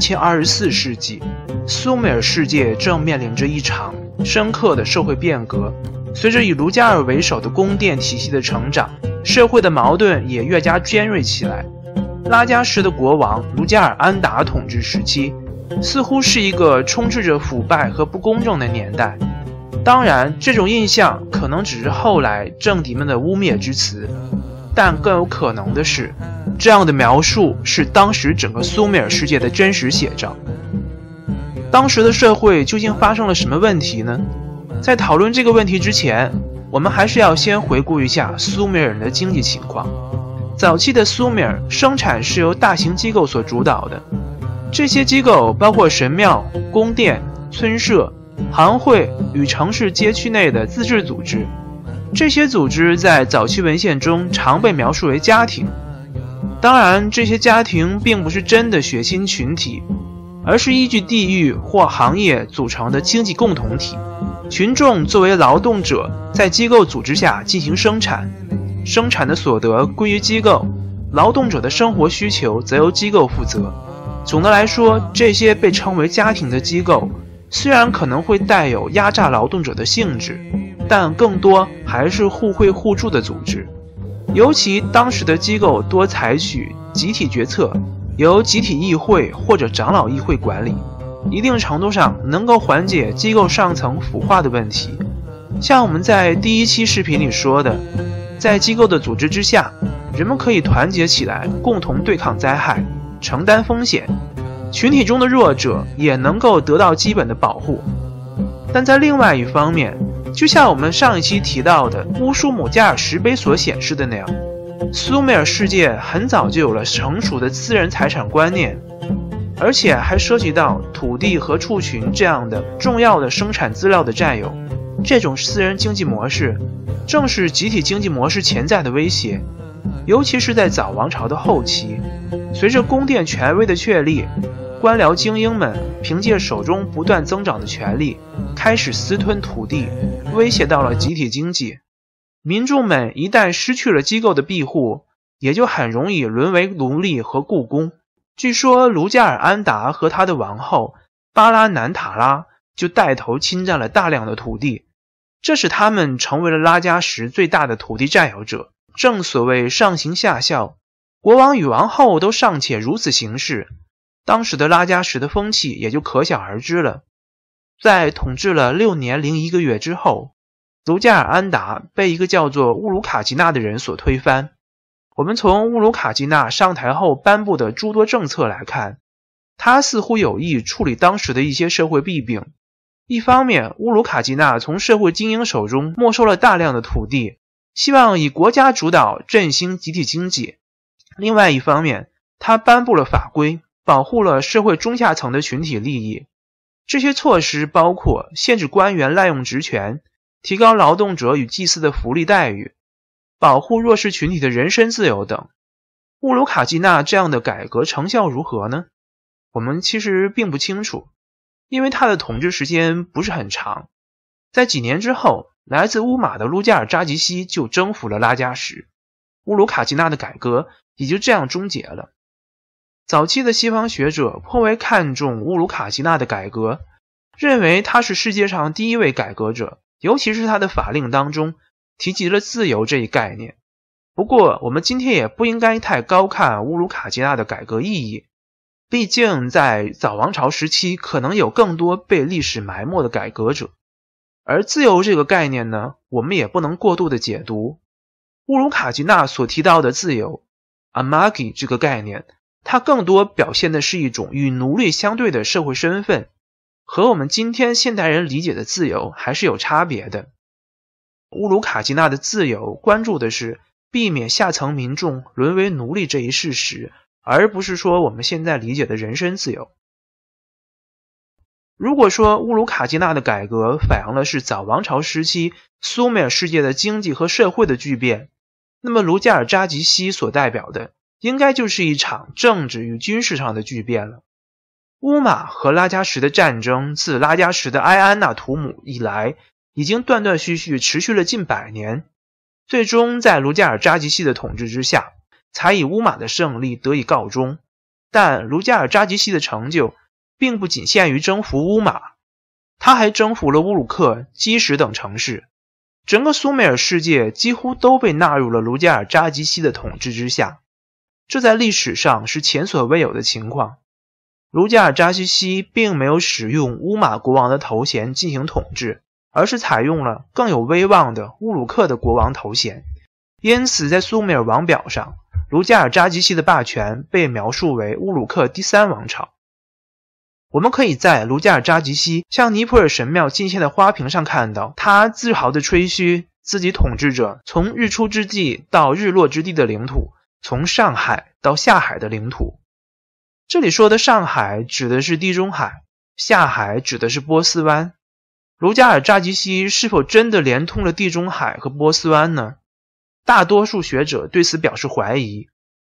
前二十四世纪，苏美尔世界正面临着一场深刻的社会变革。随着以卢加尔为首的宫殿体系的成长，社会的矛盾也越加尖锐起来。拉加什的国王卢加尔安达统治时期，似乎是一个充斥着腐败和不公正的年代。当然，这种印象可能只是后来政敌们的污蔑之词。但更有可能的是，这样的描述是当时整个苏美尔世界的真实写照。当时的社会究竟发生了什么问题呢？在讨论这个问题之前，我们还是要先回顾一下苏美尔人的经济情况。早期的苏美尔生产是由大型机构所主导的，这些机构包括神庙、宫殿、村社、行会与城市街区内的自治组织。这些组织在早期文献中常被描述为家庭，当然，这些家庭并不是真的血亲群体，而是依据地域或行业组成的经济共同体。群众作为劳动者，在机构组织下进行生产，生产的所得归于机构，劳动者的生活需求则由机构负责。总的来说，这些被称为家庭的机构，虽然可能会带有压榨劳动者的性质。但更多还是互惠互助的组织，尤其当时的机构多采取集体决策，由集体议会或者长老议会管理，一定程度上能够缓解机构上层腐化的问题。像我们在第一期视频里说的，在机构的组织之下，人们可以团结起来共同对抗灾害、承担风险，群体中的弱者也能够得到基本的保护。但在另外一方面，就像我们上一期提到的乌苏姆加尔石碑所显示的那样，苏美尔世界很早就有了成熟的私人财产观念，而且还涉及到土地和畜群这样的重要的生产资料的占有。这种私人经济模式，正是集体经济模式潜在的威胁，尤其是在早王朝的后期，随着宫殿权威的确立。官僚精英们凭借手中不断增长的权力，开始私吞土地，威胁到了集体经济。民众们一旦失去了机构的庇护，也就很容易沦为奴隶和雇工。据说卢加尔安达和他的王后巴拉南塔拉就带头侵占了大量的土地，这使他们成为了拉加什最大的土地占有者。正所谓上行下效，国王与王后都尚且如此行事。当时的拉加什的风气也就可想而知了。在统治了六年零一个月之后，卢加尔安达被一个叫做乌鲁卡吉纳的人所推翻。我们从乌鲁卡基纳上台后颁布的诸多政策来看，他似乎有意处理当时的一些社会弊病。一方面，乌鲁卡基纳从社会精英手中没收了大量的土地，希望以国家主导振兴集体经济；另外一方面，他颁布了法规。保护了社会中下层的群体利益，这些措施包括限制官员滥用职权、提高劳动者与祭司的福利待遇、保护弱势群体的人身自由等。乌鲁卡基纳这样的改革成效如何呢？我们其实并不清楚，因为他的统治时间不是很长。在几年之后，来自乌马的卢加尔扎吉西就征服了拉加什，乌鲁卡基纳的改革也就这样终结了。早期的西方学者颇为看重乌鲁卡吉纳的改革，认为他是世界上第一位改革者，尤其是他的法令当中提及了自由这一概念。不过，我们今天也不应该太高看乌鲁卡吉纳的改革意义，毕竟在早王朝时期，可能有更多被历史埋没的改革者。而自由这个概念呢，我们也不能过度的解读。乌鲁卡吉纳所提到的自由，amagi 这个概念。它更多表现的是一种与奴隶相对的社会身份，和我们今天现代人理解的自由还是有差别的。乌鲁卡基纳的自由关注的是避免下层民众沦为奴隶这一事实，而不是说我们现在理解的人身自由。如果说乌鲁卡基纳的改革反映的是早王朝时期苏美尔世界的经济和社会的巨变，那么卢加尔扎吉西所代表的。应该就是一场政治与军事上的巨变了。乌马和拉加什的战争自拉加什的埃安纳图姆以来，已经断断续续持续了近百年，最终在卢加尔扎吉西的统治之下，才以乌玛的胜利得以告终。但卢加尔扎吉西的成就并不仅限于征服乌玛，他还征服了乌鲁克、基什等城市，整个苏美尔世界几乎都被纳入了卢加尔扎吉西的统治之下。这在历史上是前所未有的情况。卢加尔扎西西并没有使用乌马国王的头衔进行统治，而是采用了更有威望的乌鲁克的国王头衔。因此，在苏美尔王表上，卢加尔扎基西的霸权被描述为乌鲁克第三王朝。我们可以在卢加尔扎基西向尼泊尔神庙进献的花瓶上看到，他自豪的吹嘘自己统治着从日出之际到日落之地的领土。从上海到下海的领土，这里说的上海指的是地中海，下海指的是波斯湾。卢加尔扎吉西是否真的连通了地中海和波斯湾呢？大多数学者对此表示怀疑。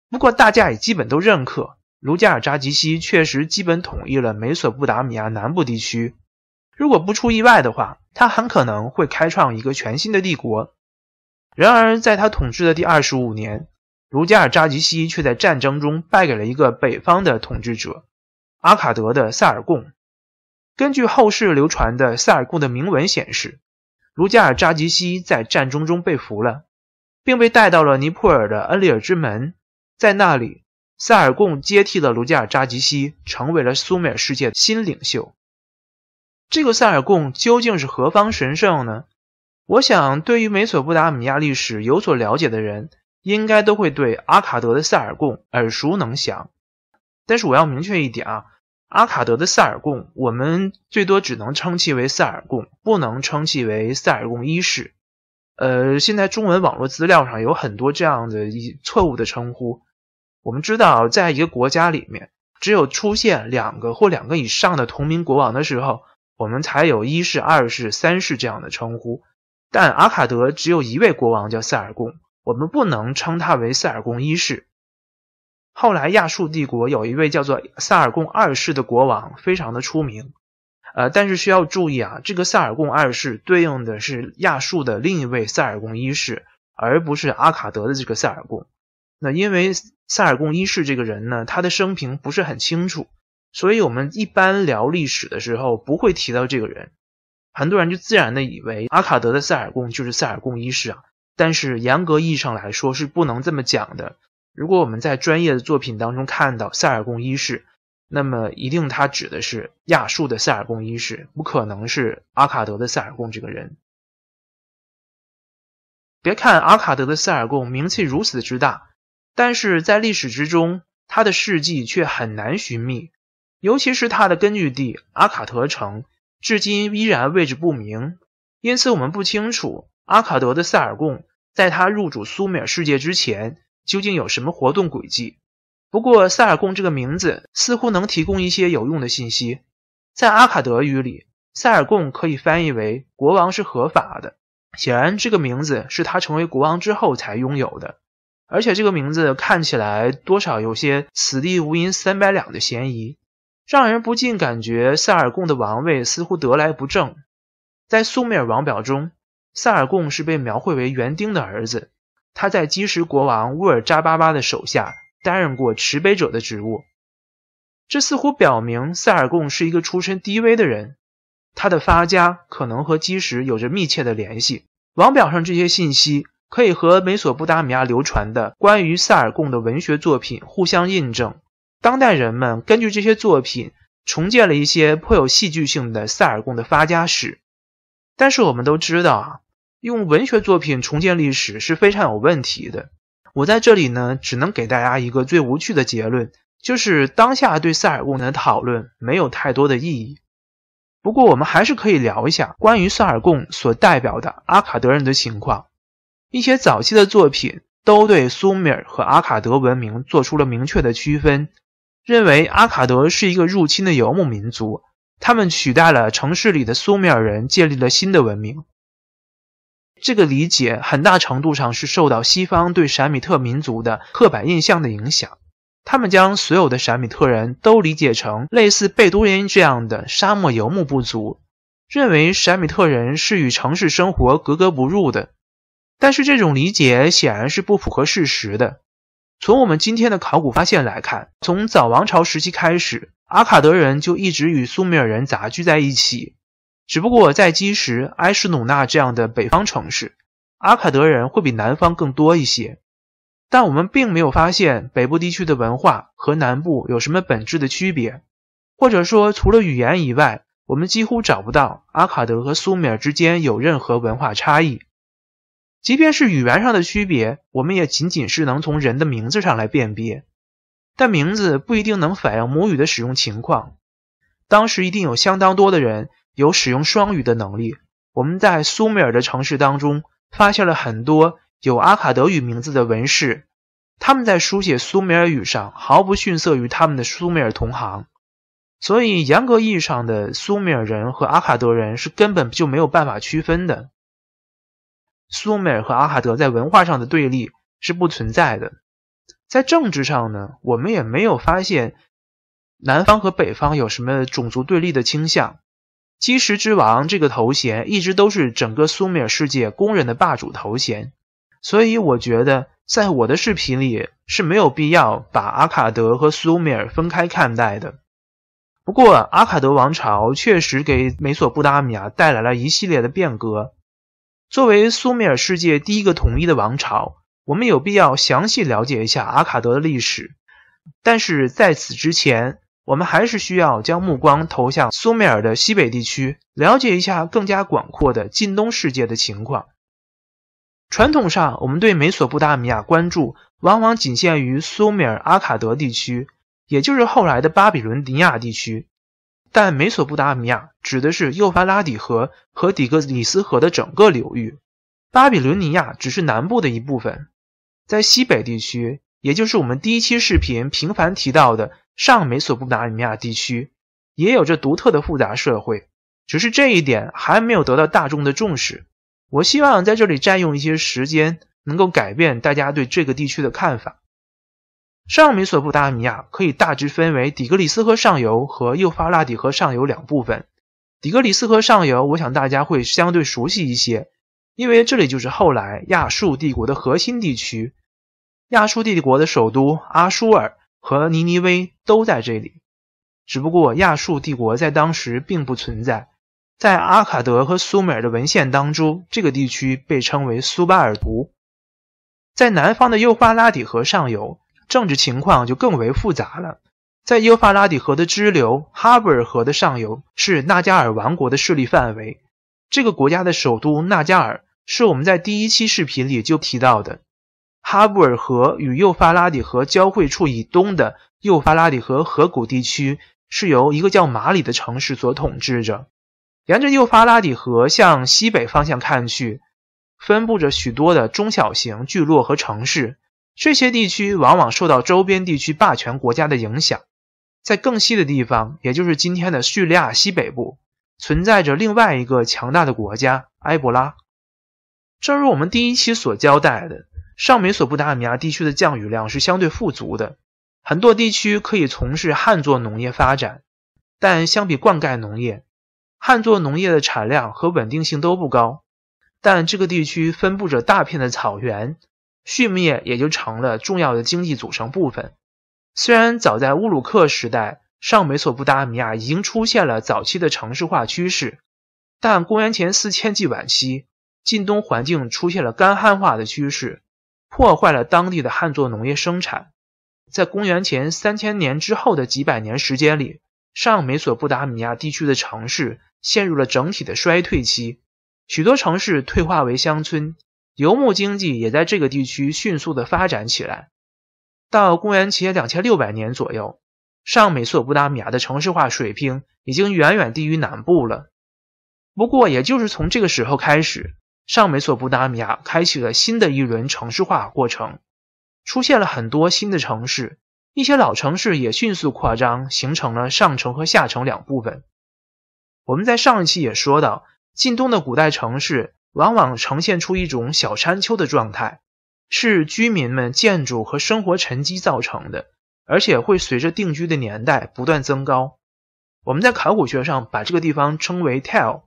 不过，大家也基本都认可，卢加尔扎吉西确实基本统一了美索不达米亚南部地区。如果不出意外的话，他很可能会开创一个全新的帝国。然而，在他统治的第二十五年，卢加尔扎吉西却在战争中败给了一个北方的统治者阿卡德的萨尔贡。根据后世流传的萨尔贡的铭文显示，卢加尔扎吉西在战争中被俘了，并被带到了尼泊尔的恩利尔之门，在那里，萨尔贡接替了卢加尔扎吉西，成为了苏美尔世界的新领袖。这个萨尔贡究竟是何方神圣呢？我想，对于美索不达米亚历史有所了解的人。应该都会对阿卡德的塞尔贡耳熟能详，但是我要明确一点啊，阿卡德的塞尔贡，我们最多只能称其为塞尔贡，不能称其为塞尔贡一世。呃，现在中文网络资料上有很多这样的一错误的称呼。我们知道，在一个国家里面，只有出现两个或两个以上的同名国王的时候，我们才有一世、二世、三世这样的称呼。但阿卡德只有一位国王叫塞尔贡。我们不能称他为萨尔贡一世。后来亚述帝国有一位叫做萨尔贡二世的国王，非常的出名。呃，但是需要注意啊，这个萨尔贡二世对应的是亚述的另一位萨尔贡一世，而不是阿卡德的这个萨尔贡。那因为萨尔贡一世这个人呢，他的生平不是很清楚，所以我们一般聊历史的时候不会提到这个人。很多人就自然的以为阿卡德的萨尔贡就是萨尔贡一世啊。但是严格意义上来说是不能这么讲的。如果我们在专业的作品当中看到塞尔贡一世，那么一定他指的是亚述的塞尔贡一世，不可能是阿卡德的塞尔贡这个人。别看阿卡德的塞尔贡名气如此之大，但是在历史之中他的事迹却很难寻觅，尤其是他的根据地阿卡德城，至今依然位置不明。因此我们不清楚阿卡德的塞尔贡。在他入主苏美尔世界之前，究竟有什么活动轨迹？不过，塞尔贡这个名字似乎能提供一些有用的信息。在阿卡德语里，塞尔贡可以翻译为“国王是合法的”。显然，这个名字是他成为国王之后才拥有的。而且，这个名字看起来多少有些“此地无银三百两”的嫌疑，让人不禁感觉塞尔贡的王位似乎得来不正。在苏美尔王表中。萨尔贡是被描绘为园丁的儿子，他在基什国王乌尔扎巴巴的手下担任过持杯者的职务。这似乎表明萨尔贡是一个出身低微的人，他的发家可能和基什有着密切的联系。王表上这些信息可以和美索不达米亚流传的关于萨尔贡的文学作品互相印证。当代人们根据这些作品重建了一些颇有戏剧性的萨尔贡的发家史。但是我们都知道啊，用文学作品重建历史是非常有问题的。我在这里呢，只能给大家一个最无趣的结论，就是当下对萨尔贡的讨论没有太多的意义。不过我们还是可以聊一下关于萨尔贡所代表的阿卡德人的情况。一些早期的作品都对苏美尔和阿卡德文明做出了明确的区分，认为阿卡德是一个入侵的游牧民族。他们取代了城市里的苏美尔人，建立了新的文明。这个理解很大程度上是受到西方对闪米特民族的刻板印象的影响。他们将所有的闪米特人都理解成类似贝都因这样的沙漠游牧部族，认为闪米特人是与城市生活格格不入的。但是这种理解显然是不符合事实的。从我们今天的考古发现来看，从早王朝时期开始，阿卡德人就一直与苏美尔人杂居在一起。只不过在基什、埃什努纳这样的北方城市，阿卡德人会比南方更多一些。但我们并没有发现北部地区的文化和南部有什么本质的区别，或者说，除了语言以外，我们几乎找不到阿卡德和苏美尔之间有任何文化差异。即便是语言上的区别，我们也仅仅是能从人的名字上来辨别，但名字不一定能反映母语的使用情况。当时一定有相当多的人有使用双语的能力。我们在苏美尔的城市当中发现了很多有阿卡德语名字的文士，他们在书写苏美尔语上毫不逊色于他们的苏美尔同行。所以，严格意义上的苏美尔人和阿卡德人是根本就没有办法区分的。苏美尔和阿卡德在文化上的对立是不存在的，在政治上呢，我们也没有发现南方和北方有什么种族对立的倾向。基石之王这个头衔一直都是整个苏美尔世界公认的霸主头衔，所以我觉得在我的视频里是没有必要把阿卡德和苏美尔分开看待的。不过阿卡德王朝确实给美索不达米亚带来了一系列的变革。作为苏美尔世界第一个统一的王朝，我们有必要详细了解一下阿卡德的历史。但是在此之前，我们还是需要将目光投向苏美尔的西北地区，了解一下更加广阔的近东世界的情况。传统上，我们对美索不达米亚关注往往仅限于苏美尔阿卡德地区，也就是后来的巴比伦尼亚地区。但美索不达米亚指的是幼发拉底河和底格里斯河的整个流域，巴比伦尼亚只是南部的一部分。在西北地区，也就是我们第一期视频频繁提到的上美索不达米亚地区，也有着独特的复杂社会，只是这一点还没有得到大众的重视。我希望在这里占用一些时间，能够改变大家对这个地区的看法。上美索不达米亚可以大致分为底格里斯河上游和幼发拉底河上游两部分。底格里斯河上游，我想大家会相对熟悉一些，因为这里就是后来亚述帝国的核心地区。亚述帝国的首都阿舒尔和尼尼微都在这里，只不过亚述帝国在当时并不存在。在阿卡德和苏美尔的文献当中，这个地区被称为苏巴尔图。在南方的幼发拉底河上游。政治情况就更为复杂了。在幼发拉底河的支流哈布尔河的上游是纳加尔王国的势力范围。这个国家的首都纳加尔是我们在第一期视频里就提到的。哈布尔河与幼发拉底河交汇处以东的幼发拉底河河谷地区是由一个叫马里的城市所统治着。沿着幼发拉底河向西北方向看去，分布着许多的中小型聚落和城市。这些地区往往受到周边地区霸权国家的影响。在更西的地方，也就是今天的叙利亚西北部，存在着另外一个强大的国家——埃博拉。正如我们第一期所交代的，上美索不达米亚地区的降雨量是相对富足的，很多地区可以从事旱作农业发展。但相比灌溉农业，旱作农业的产量和稳定性都不高。但这个地区分布着大片的草原。畜牧业也就成了重要的经济组成部分。虽然早在乌鲁克时代，上美索不达米亚已经出现了早期的城市化趋势，但公元前四千纪晚期，近东环境出现了干旱化的趋势，破坏了当地的旱作农业生产。在公元前三千年之后的几百年时间里，上美索不达米亚地区的城市陷入了整体的衰退期，许多城市退化为乡村。游牧经济也在这个地区迅速的发展起来。到公元前两千六百年左右，上美索不达米亚的城市化水平已经远远低于南部了。不过，也就是从这个时候开始，上美索不达米亚开启了新的一轮城市化过程，出现了很多新的城市，一些老城市也迅速扩张，形成了上城和下城两部分。我们在上一期也说到，近东的古代城市。往往呈现出一种小山丘的状态，是居民们建筑和生活沉积造成的，而且会随着定居的年代不断增高。我们在考古学上把这个地方称为 tell，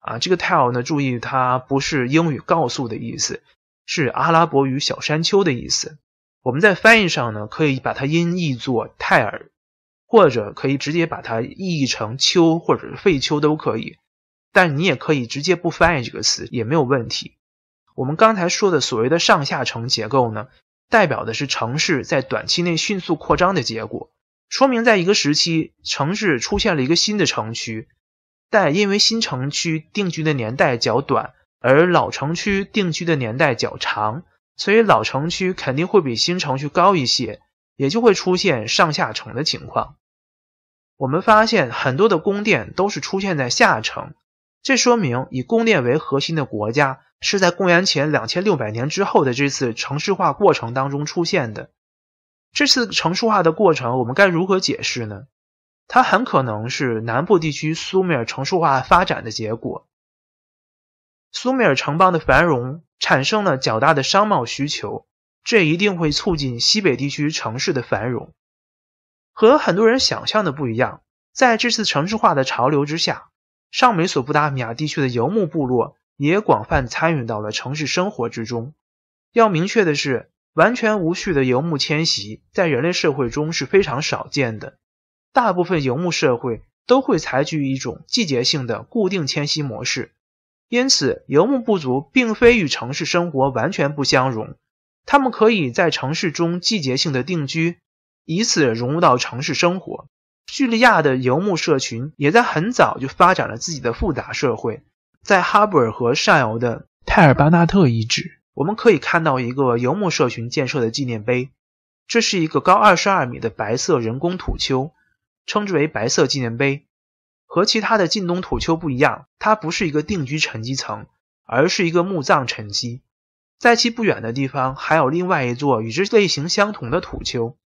啊，这个 tell 呢，注意它不是英语“告诉”的意思，是阿拉伯语“小山丘”的意思。我们在翻译上呢，可以把它音译作泰尔，或者可以直接把它译成丘或者是废丘都可以。但你也可以直接不翻译这个词，也没有问题。我们刚才说的所谓的上下层结构呢，代表的是城市在短期内迅速扩张的结果，说明在一个时期，城市出现了一个新的城区，但因为新城区定居的年代较短，而老城区定居的年代较长，所以老城区肯定会比新城区高一些，也就会出现上下层的情况。我们发现很多的宫殿都是出现在下城。这说明以宫殿为核心的国家是在公元前2600年之后的这次城市化过程当中出现的。这次城市化的过程，我们该如何解释呢？它很可能是南部地区苏美尔城市化发展的结果。苏美尔城邦的繁荣产生了较大的商贸需求，这一定会促进西北地区城市的繁荣。和很多人想象的不一样，在这次城市化的潮流之下。上美索不达米亚地区的游牧部落也广泛参与到了城市生活之中。要明确的是，完全无序的游牧迁徙在人类社会中是非常少见的。大部分游牧社会都会采取一种季节性的固定迁徙模式，因此游牧部族并非与城市生活完全不相容。他们可以在城市中季节性的定居，以此融入到城市生活。叙利亚的游牧社群也在很早就发展了自己的复杂社会。在哈布尔河上游的泰尔巴纳特遗址，我们可以看到一个游牧社群建设的纪念碑。这是一个高二十二米的白色人工土丘，称之为白色纪念碑。和其他的近东土丘不一样，它不是一个定居沉积层，而是一个墓葬沉积。在其不远的地方，还有另外一座与之类型相同的土丘。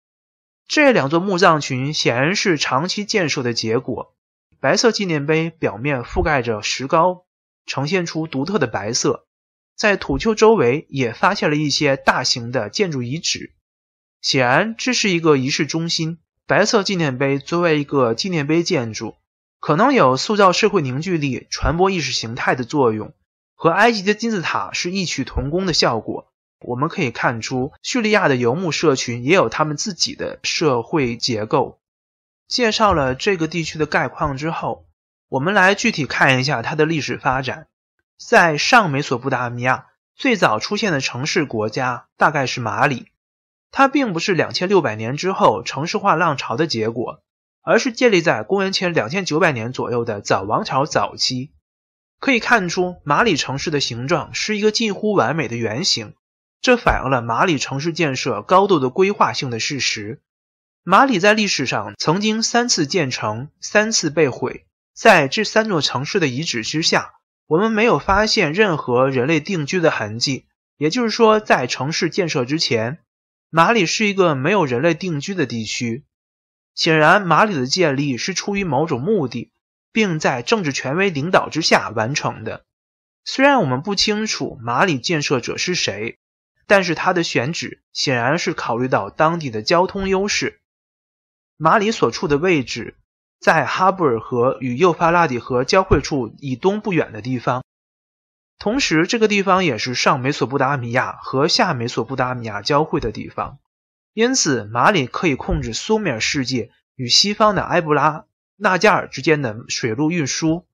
这两座墓葬群显然是长期建设的结果。白色纪念碑表面覆盖着石膏，呈现出独特的白色。在土丘周围也发现了一些大型的建筑遗址，显然这是一个仪式中心。白色纪念碑作为一个纪念碑建筑，可能有塑造社会凝聚力、传播意识形态的作用，和埃及的金字塔是异曲同工的效果。我们可以看出，叙利亚的游牧社群也有他们自己的社会结构。介绍了这个地区的概况之后，我们来具体看一下它的历史发展。在上美索不达米亚最早出现的城市国家大概是马里，它并不是2600年之后城市化浪潮的结果，而是建立在公元前2900年左右的早王朝早期。可以看出，马里城市的形状是一个近乎完美的圆形。这反映了马里城市建设高度的规划性的事实。马里在历史上曾经三次建成，三次被毁。在这三座城市的遗址之下，我们没有发现任何人类定居的痕迹。也就是说，在城市建设之前，马里是一个没有人类定居的地区。显然，马里的建立是出于某种目的，并在政治权威领导之下完成的。虽然我们不清楚马里建设者是谁。但是它的选址显然是考虑到当地的交通优势。马里所处的位置在哈布尔河与幼发拉底河交汇处以东不远的地方，同时这个地方也是上美索不达米亚和下美索不达米亚交汇的地方。因此，马里可以控制苏美尔世界与西方的埃布拉、纳加尔之间的水路运输，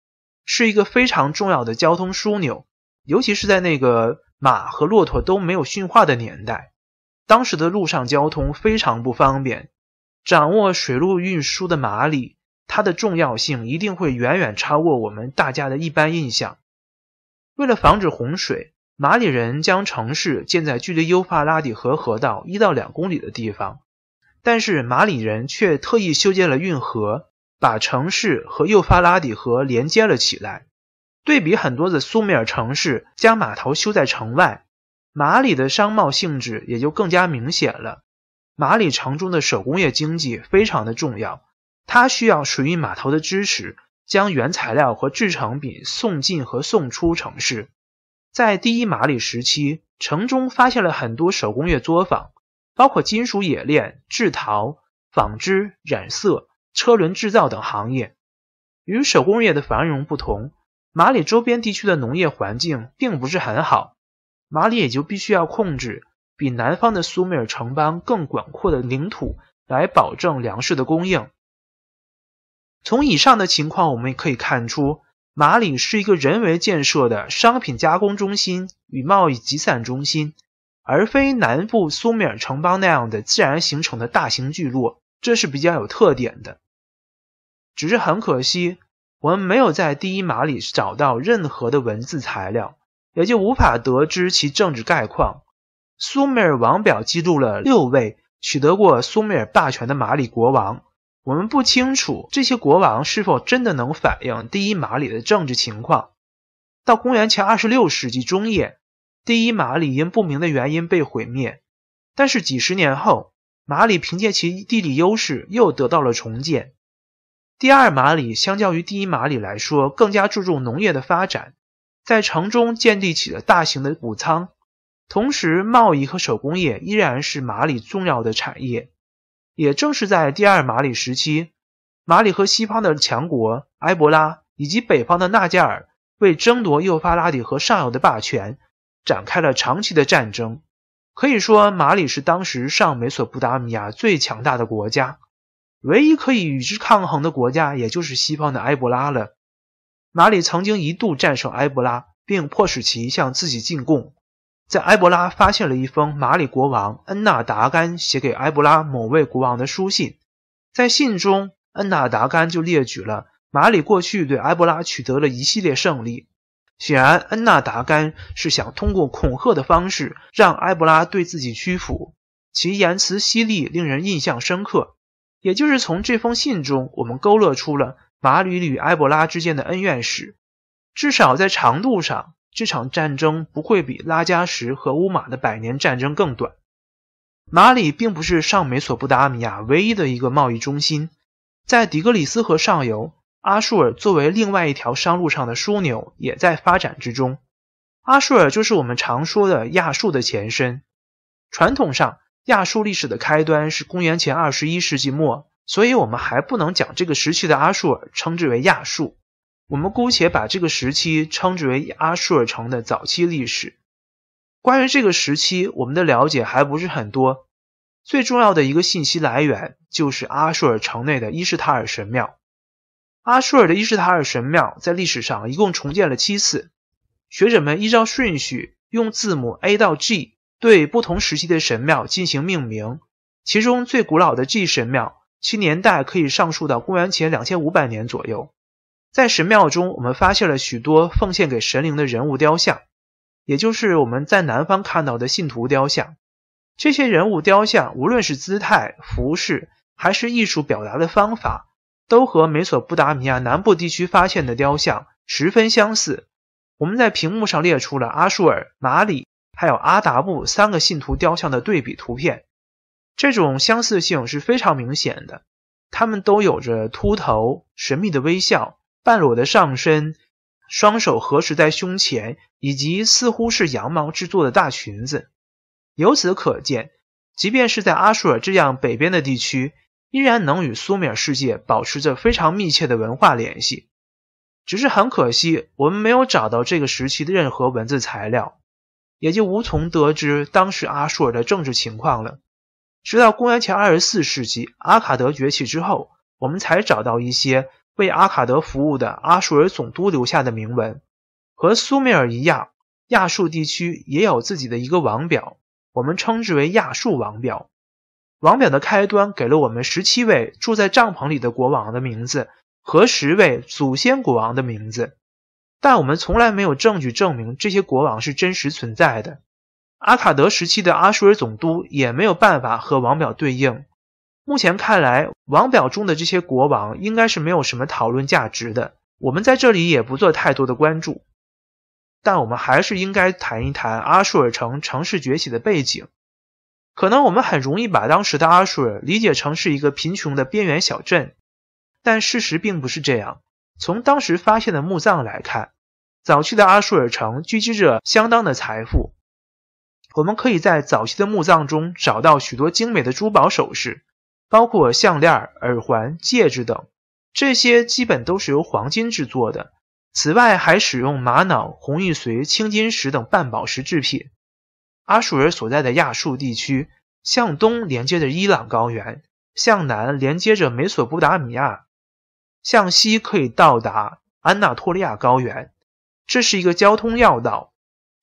是一个非常重要的交通枢纽，尤其是在那个。马和骆驼都没有驯化的年代，当时的路上交通非常不方便。掌握水路运输的马里，它的重要性一定会远远超过我们大家的一般印象。为了防止洪水，马里人将城市建在距离优帕拉底河河道一到两公里的地方，但是马里人却特意修建了运河，把城市和幼发拉底河连接了起来。对比很多的苏美尔城市将码头修在城外，马里的商贸性质也就更加明显了。马里城中的手工业经济非常的重要，它需要水运码头的支持，将原材料和制成品送进和送出城市。在第一马里时期，城中发现了很多手工业作坊，包括金属冶炼、制陶、纺织、染色、车轮制造等行业。与手工业的繁荣不同。马里周边地区的农业环境并不是很好，马里也就必须要控制比南方的苏美尔城邦更广阔的领土来保证粮食的供应。从以上的情况我们也可以看出，马里是一个人为建设的商品加工中心与贸易集散中心，而非南部苏美尔城邦那样的自然形成的大型聚落，这是比较有特点的。只是很可惜。我们没有在第一马里找到任何的文字材料，也就无法得知其政治概况。苏美尔王表记录了六位取得过苏美尔霸权的马里国王，我们不清楚这些国王是否真的能反映第一马里的政治情况。到公元前二十六世纪中叶，第一马里因不明的原因被毁灭，但是几十年后，马里凭借其地理优势又得到了重建。第二马里相较于第一马里来说，更加注重农业的发展，在城中建立起了大型的谷仓，同时贸易和手工业依然是马里重要的产业。也正是在第二马里时期，马里和西方的强国埃博拉以及北方的纳加尔为争夺幼发拉底河上游的霸权，展开了长期的战争。可以说，马里是当时上美索不达米亚最强大的国家。唯一可以与之抗衡的国家，也就是西方的埃博拉了。马里曾经一度战胜埃博拉，并迫使其向自己进贡。在埃博拉发现了一封马里国王恩纳达干写给埃博拉某位国王的书信，在信中，恩纳达干就列举了马里过去对埃博拉取得了一系列胜利。显然，恩纳达干是想通过恐吓的方式让埃博拉对自己屈服，其言辞犀利，令人印象深刻。也就是从这封信中，我们勾勒出了马吕与埃博拉之间的恩怨史。至少在长度上，这场战争不会比拉加什和乌马的百年战争更短。马里并不是上美索不达米亚唯一的一个贸易中心，在底格里斯河上游，阿舒尔作为另外一条商路上的枢纽，也在发展之中。阿舒尔就是我们常说的亚述的前身。传统上。亚述历史的开端是公元前二十一世纪末，所以我们还不能讲这个时期的阿舒尔称之为亚述。我们姑且把这个时期称之为阿舒尔城的早期历史。关于这个时期，我们的了解还不是很多。最重要的一个信息来源就是阿舒尔城内的伊什塔尔神庙。阿舒尔的伊什塔尔神庙在历史上一共重建了七次。学者们依照顺序用字母 A 到 G。对不同时期的神庙进行命名，其中最古老的 G 神庙，其年代可以上溯到公元前两千五百年左右。在神庙中，我们发现了许多奉献给神灵的人物雕像，也就是我们在南方看到的信徒雕像。这些人物雕像，无论是姿态、服饰，还是艺术表达的方法，都和美索不达米亚南部地区发现的雕像十分相似。我们在屏幕上列出了阿舒尔、马里。还有阿达布三个信徒雕像的对比图片，这种相似性是非常明显的。他们都有着秃头、神秘的微笑、半裸的上身、双手合十在胸前，以及似乎是羊毛制作的大裙子。由此可见，即便是在阿舒尔这样北边的地区，依然能与苏美尔世界保持着非常密切的文化联系。只是很可惜，我们没有找到这个时期的任何文字材料。也就无从得知当时阿舒尔的政治情况了。直到公元前二十四世纪阿卡德崛起之后，我们才找到一些为阿卡德服务的阿舒尔总督留下的铭文。和苏美尔一样，亚述地区也有自己的一个王表，我们称之为亚述王表。王表的开端给了我们十七位住在帐篷里的国王的名字和十位祖先国王的名字。但我们从来没有证据证明这些国王是真实存在的。阿卡德时期的阿舒尔总督也没有办法和王表对应。目前看来，王表中的这些国王应该是没有什么讨论价值的。我们在这里也不做太多的关注。但我们还是应该谈一谈阿舒尔城城市崛起的背景。可能我们很容易把当时的阿舒尔理解成是一个贫穷的边缘小镇，但事实并不是这样。从当时发现的墓葬来看，早期的阿舒尔城聚集着相当的财富。我们可以在早期的墓葬中找到许多精美的珠宝首饰，包括项链、耳环、戒指等，这些基本都是由黄金制作的。此外，还使用玛瑙、红玉髓、青金石等半宝石制品。阿舒尔所在的亚述地区，向东连接着伊朗高原，向南连接着美索不达米亚。向西可以到达安纳托利亚高原，这是一个交通要道。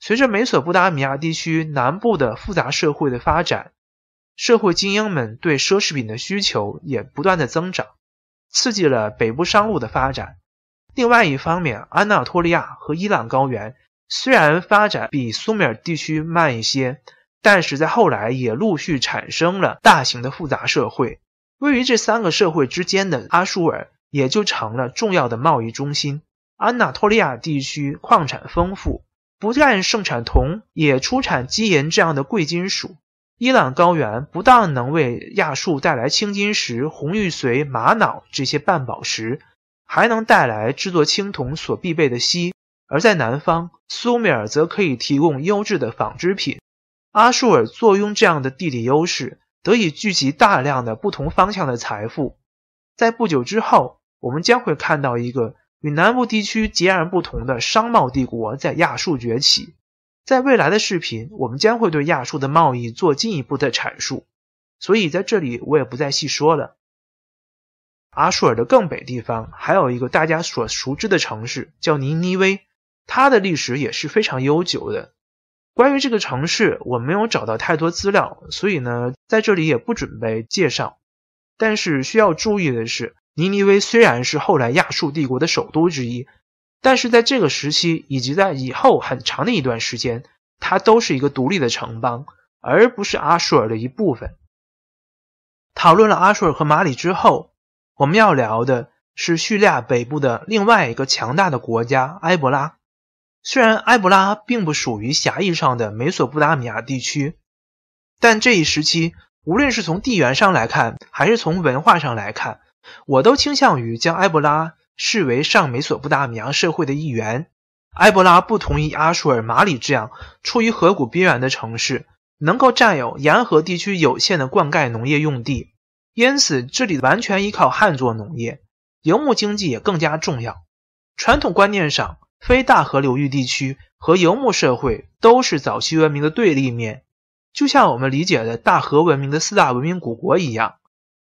随着美索不达米亚地区南部的复杂社会的发展，社会精英们对奢侈品的需求也不断的增长，刺激了北部商路的发展。另外一方面，安纳托利亚和伊朗高原虽然发展比苏美尔地区慢一些，但是在后来也陆续产生了大型的复杂社会。位于这三个社会之间的阿舒尔。也就成了重要的贸易中心。安纳托利亚地区矿产丰富，不但盛产铜，也出产金银这样的贵金属。伊朗高原不但能为亚述带来青金石、红玉髓、玛瑙这些半宝石，还能带来制作青铜所必备的锡。而在南方，苏美尔则可以提供优质的纺织品。阿述尔坐拥这样的地理优势，得以聚集大量的不同方向的财富。在不久之后。我们将会看到一个与南部地区截然不同的商贸帝国在亚述崛起。在未来的视频，我们将会对亚述的贸易做进一步的阐述，所以在这里我也不再细说了。阿舒尔的更北地方还有一个大家所熟知的城市叫尼尼微，它的历史也是非常悠久的。关于这个城市，我没有找到太多资料，所以呢，在这里也不准备介绍。但是需要注意的是。尼尼微虽然是后来亚述帝国的首都之一，但是在这个时期以及在以后很长的一段时间，它都是一个独立的城邦，而不是阿舒尔的一部分。讨论了阿舒尔和马里之后，我们要聊的是叙利亚北部的另外一个强大的国家埃博拉。虽然埃博拉并不属于狭义上的美索不达米亚地区，但这一时期无论是从地缘上来看，还是从文化上来看，我都倾向于将埃博拉视为上美索不达米亚社会的一员。埃博拉不同于阿舒尔马里这样处于河谷边缘的城市，能够占有沿河地区有限的灌溉农业用地，因此这里完全依靠旱作农业。游牧经济也更加重要。传统观念上，非大河流域地区和游牧社会都是早期文明的对立面，就像我们理解的大河文明的四大文明古国一样。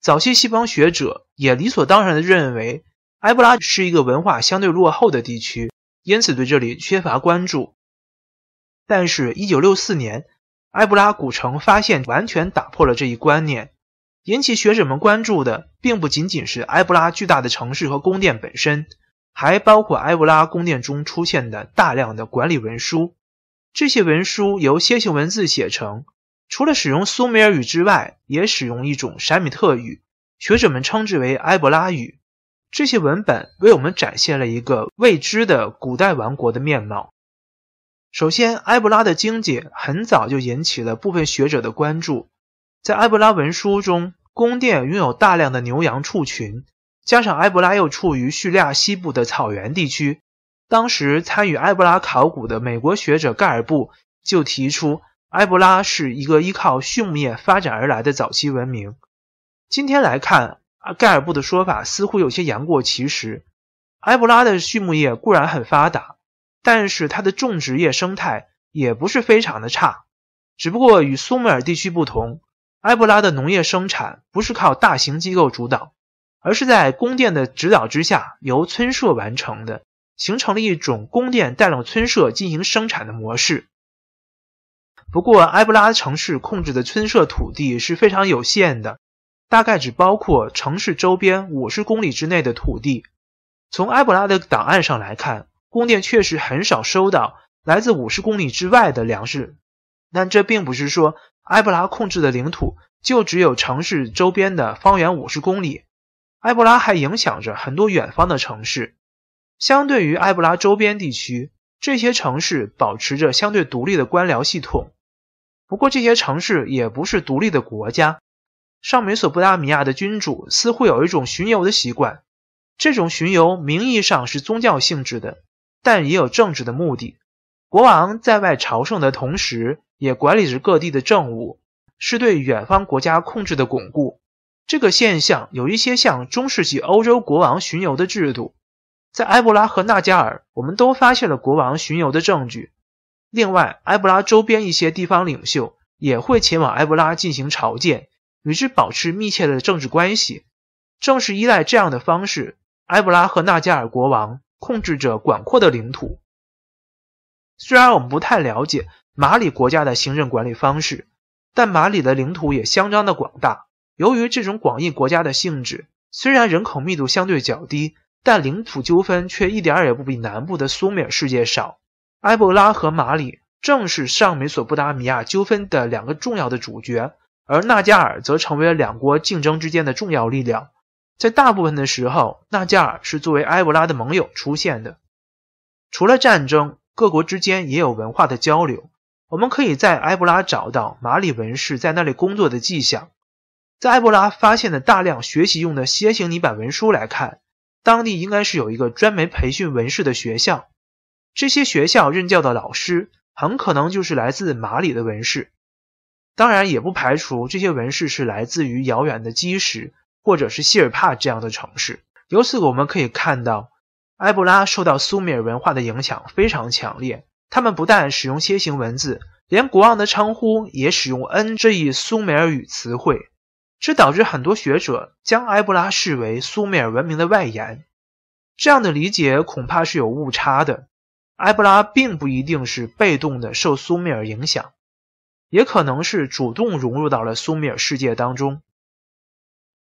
早期西方学者。也理所当然的认为，埃布拉是一个文化相对落后的地区，因此对这里缺乏关注。但是，1964年，埃布拉古城发现完全打破了这一观念。引起学者们关注的，并不仅仅是埃布拉巨大的城市和宫殿本身，还包括埃布拉宫殿中出现的大量的管理文书。这些文书由楔形文字写成，除了使用苏美尔语之外，也使用一种闪米特语。学者们称之为埃博拉语，这些文本为我们展现了一个未知的古代王国的面貌。首先，埃博拉的经济很早就引起了部分学者的关注。在埃博拉文书中，宫殿拥有大量的牛羊畜群，加上埃博拉又处于叙利亚西部的草原地区，当时参与埃博拉考古的美国学者盖尔布就提出，埃博拉是一个依靠畜牧业发展而来的早期文明。今天来看，盖尔布的说法似乎有些言过其实。埃博拉的畜牧业固然很发达，但是它的种植业生态也不是非常的差。只不过与苏美尔地区不同，埃博拉的农业生产不是靠大型机构主导，而是在宫殿的指导之下由村社完成的，形成了一种宫殿带领村社进行生产的模式。不过，埃博拉城市控制的村社土地是非常有限的。大概只包括城市周边五十公里之内的土地。从埃博拉的档案上来看，宫殿确实很少收到来自五十公里之外的粮食。但这并不是说埃博拉控制的领土就只有城市周边的方圆五十公里。埃博拉还影响着很多远方的城市。相对于埃博拉周边地区，这些城市保持着相对独立的官僚系统。不过，这些城市也不是独立的国家。上美索不达米亚的君主似乎有一种巡游的习惯，这种巡游名义上是宗教性质的，但也有政治的目的。国王在外朝圣的同时，也管理着各地的政务，是对远方国家控制的巩固。这个现象有一些像中世纪欧洲国王巡游的制度。在埃博拉和纳加尔，我们都发现了国王巡游的证据。另外，埃博拉周边一些地方领袖也会前往埃博拉进行朝见。与之保持密切的政治关系，正是依赖这样的方式，埃布拉和纳加尔国王控制着广阔的领土。虽然我们不太了解马里国家的行政管理方式，但马里的领土也相当的广大。由于这种广义国家的性质，虽然人口密度相对较低，但领土纠纷却一点也不比南部的苏美尔世界少。埃布拉和马里正是上美索不达米亚纠纷的两个重要的主角。而纳加尔则成为了两国竞争之间的重要力量。在大部分的时候，纳加尔是作为埃博拉的盟友出现的。除了战争，各国之间也有文化的交流。我们可以在埃博拉找到马里文士在那里工作的迹象。在埃博拉发现的大量学习用的楔形泥板文书来看，当地应该是有一个专门培训文士的学校。这些学校任教的老师很可能就是来自马里的文士。当然，也不排除这些纹饰是来自于遥远的基石，或者是希尔帕这样的城市。由此我们可以看到，埃博拉受到苏美尔文化的影响非常强烈。他们不但使用楔形文字，连国王的称呼也使用“ n 这一苏美尔语词汇。这导致很多学者将埃博拉视为苏美尔文明的外延。这样的理解恐怕是有误差的。埃博拉并不一定是被动的受苏美尔影响。也可能是主动融入到了苏美尔世界当中。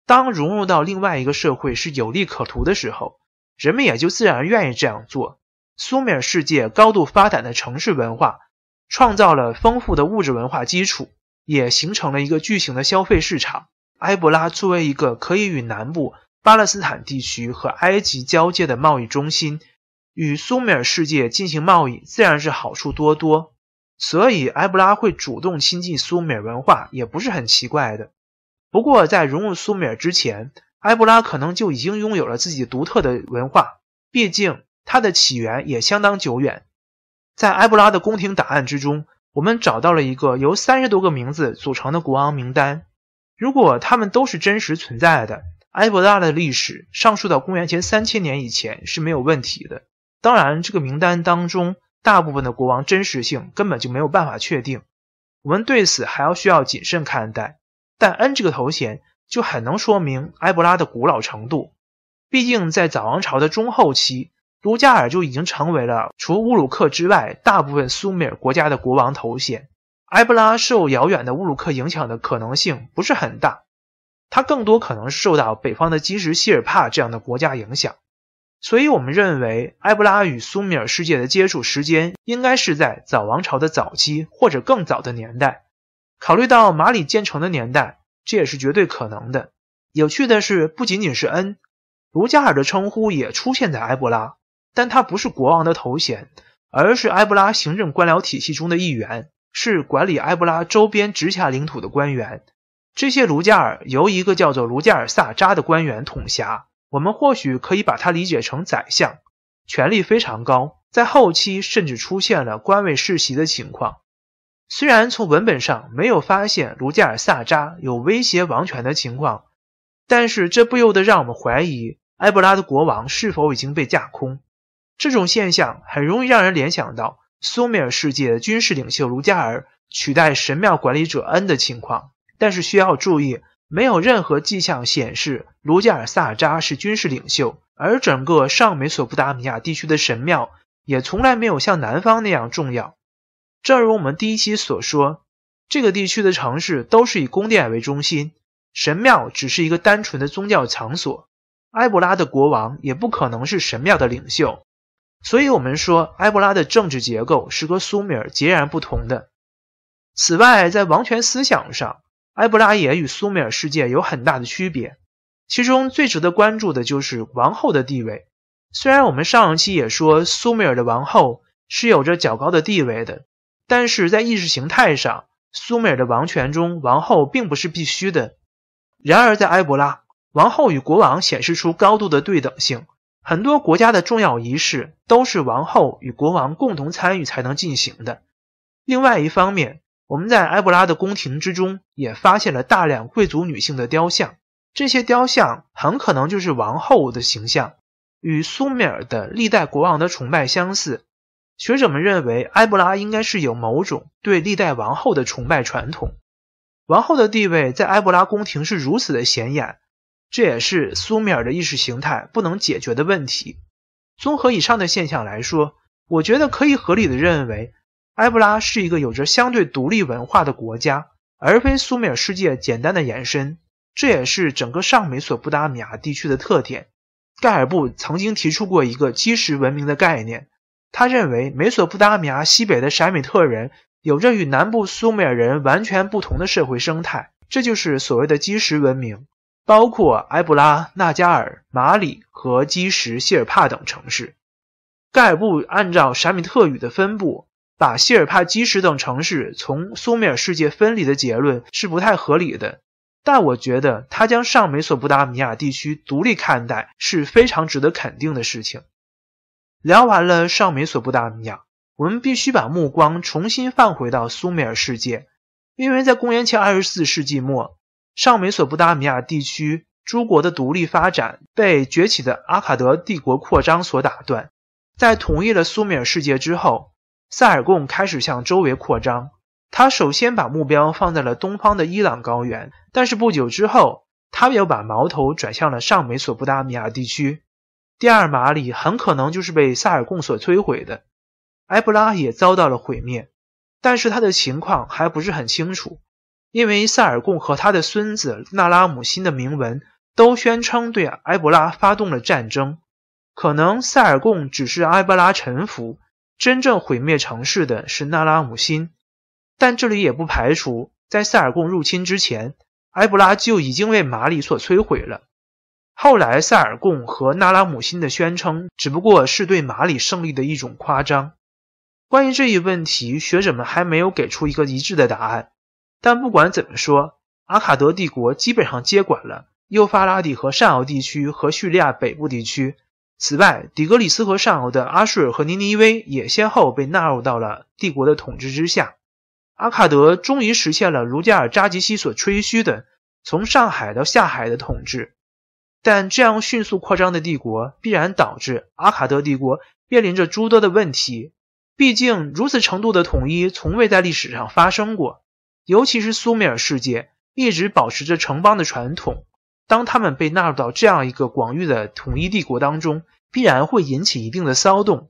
当融入到另外一个社会是有利可图的时候，人们也就自然愿意这样做。苏美尔世界高度发展的城市文化，创造了丰富的物质文化基础，也形成了一个巨型的消费市场。埃博拉作为一个可以与南部巴勒斯坦地区和埃及交界的贸易中心，与苏美尔世界进行贸易，自然是好处多多。所以埃布拉会主动亲近苏美尔文化也不是很奇怪的，不过在融入苏美尔之前，埃布拉可能就已经拥有了自己独特的文化。毕竟它的起源也相当久远。在埃布拉的宫廷档案之中，我们找到了一个由三十多个名字组成的国王名单。如果他们都是真实存在的，埃博拉的历史上溯到公元前三千年以前是没有问题的。当然，这个名单当中。大部分的国王真实性根本就没有办法确定，我们对此还要需要谨慎看待。但 “N” 这个头衔就很能说明埃博拉的古老程度。毕竟在早王朝的中后期，卢加尔就已经成为了除乌鲁克之外大部分苏美尔国家的国王头衔。埃博拉受遥远的乌鲁克影响的可能性不是很大，它更多可能受到北方的基什、希尔帕这样的国家影响。所以我们认为，埃博拉与苏米尔世界的接触时间应该是在早王朝的早期或者更早的年代。考虑到马里建成的年代，这也是绝对可能的。有趣的是，不仅仅是恩，卢加尔的称呼也出现在埃博拉，但他不是国王的头衔，而是埃博拉行政官僚体系中的一员，是管理埃博拉周边直辖领土的官员。这些卢加尔由一个叫做卢加尔萨扎的官员统辖。我们或许可以把它理解成宰相，权力非常高，在后期甚至出现了官位世袭的情况。虽然从文本上没有发现卢加尔萨扎有威胁王权的情况，但是这不由得让我们怀疑埃博拉的国王是否已经被架空。这种现象很容易让人联想到苏美尔世界的军事领袖卢加尔取代神庙管理者恩的情况，但是需要注意。没有任何迹象显示卢加尔萨尔扎是军事领袖，而整个上美索不达米亚地区的神庙也从来没有像南方那样重要。正如我们第一期所说，这个地区的城市都是以宫殿为中心，神庙只是一个单纯的宗教场所。埃博拉的国王也不可能是神庙的领袖，所以我们说埃博拉的政治结构是和苏美尔截然不同的。此外，在王权思想上，埃布拉也与苏美尔世界有很大的区别，其中最值得关注的就是王后的地位。虽然我们上一期也说苏美尔的王后是有着较高的地位的，但是在意识形态上，苏美尔的王权中王后并不是必须的。然而在埃博拉，王后与国王显示出高度的对等性，很多国家的重要仪式都是王后与国王共同参与才能进行的。另外一方面，我们在埃博拉的宫廷之中也发现了大量贵族女性的雕像，这些雕像很可能就是王后的形象，与苏美尔的历代国王的崇拜相似。学者们认为，埃博拉应该是有某种对历代王后的崇拜传统。王后的地位在埃博拉宫廷是如此的显眼，这也是苏美尔的意识形态不能解决的问题。综合以上的现象来说，我觉得可以合理的认为。埃布拉是一个有着相对独立文化的国家，而非苏美尔世界简单的延伸。这也是整个上美索不达米亚地区的特点。盖尔布曾经提出过一个“基石文明”的概念，他认为美索不达米亚西北的闪米特人有着与南部苏美尔人完全不同的社会生态，这就是所谓的“基石文明”，包括埃布拉、纳加尔、马里和基石、谢尔帕等城市。盖尔布按照闪米特语的分布。把希尔帕基什等城市从苏美尔世界分离的结论是不太合理的，但我觉得他将上美索不达米亚地区独立看待是非常值得肯定的事情。聊完了上美索不达米亚，我们必须把目光重新放回到苏美尔世界，因为在公元前二十四世纪末，上美索不达米亚地区诸国的独立发展被崛起的阿卡德帝国扩张所打断，在统一了苏美尔世界之后。萨尔贡开始向周围扩张，他首先把目标放在了东方的伊朗高原，但是不久之后，他又把矛头转向了上美索不达米亚地区。第二马里很可能就是被萨尔贡所摧毁的，埃布拉也遭到了毁灭，但是他的情况还不是很清楚，因为萨尔贡和他的孙子纳拉姆辛的铭文都宣称对埃布拉发动了战争，可能萨尔贡只是埃布拉臣服。真正毁灭城市的是那拉姆辛，但这里也不排除在塞尔贡入侵之前，埃布拉就已经为马里所摧毁了。后来塞尔贡和那拉姆辛的宣称只不过是对马里胜利的一种夸张。关于这一问题，学者们还没有给出一个一致的答案。但不管怎么说，阿卡德帝国基本上接管了幼发拉底和上奥地区和叙利亚北部地区。此外，底格里斯河上游的阿舒尔和尼尼微也先后被纳入到了帝国的统治之下。阿卡德终于实现了卢加尔扎吉西所吹嘘的从上海到下海的统治。但这样迅速扩张的帝国，必然导致阿卡德帝国面临着诸多的问题。毕竟，如此程度的统一从未在历史上发生过，尤其是苏美尔世界一直保持着城邦的传统。当他们被纳入到这样一个广域的统一帝国当中，必然会引起一定的骚动。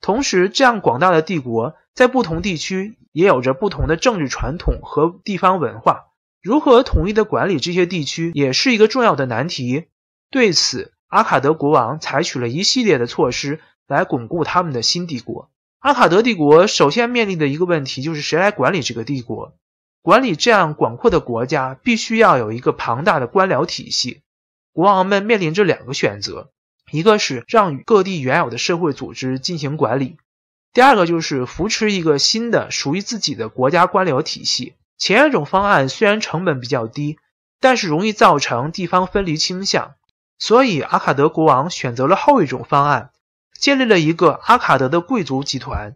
同时，这样广大的帝国在不同地区也有着不同的政治传统和地方文化，如何统一的管理这些地区，也是一个重要的难题。对此，阿卡德国王采取了一系列的措施来巩固他们的新帝国。阿卡德帝国首先面临的一个问题就是谁来管理这个帝国。管理这样广阔的国家，必须要有一个庞大的官僚体系。国王们面临着两个选择：一个是让各地原有的社会组织进行管理；第二个就是扶持一个新的属于自己的国家官僚体系。前一种方案虽然成本比较低，但是容易造成地方分离倾向，所以阿卡德国王选择了后一种方案，建立了一个阿卡德的贵族集团。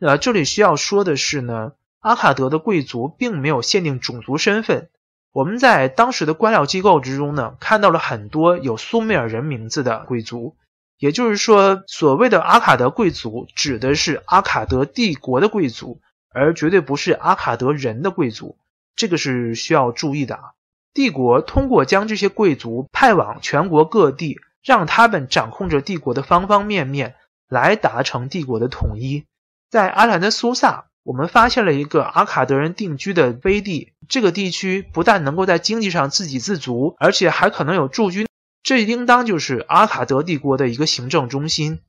呃，这里需要说的是呢。阿卡德的贵族并没有限定种族身份，我们在当时的官僚机构之中呢，看到了很多有苏美尔人名字的贵族，也就是说，所谓的阿卡德贵族指的是阿卡德帝国的贵族，而绝对不是阿卡德人的贵族，这个是需要注意的啊。帝国通过将这些贵族派往全国各地，让他们掌控着帝国的方方面面，来达成帝国的统一。在阿兰的苏萨。我们发现了一个阿卡德人定居的洼地，这个地区不但能够在经济上自给自足，而且还可能有驻军，这应当就是阿卡德帝国的一个行政中心。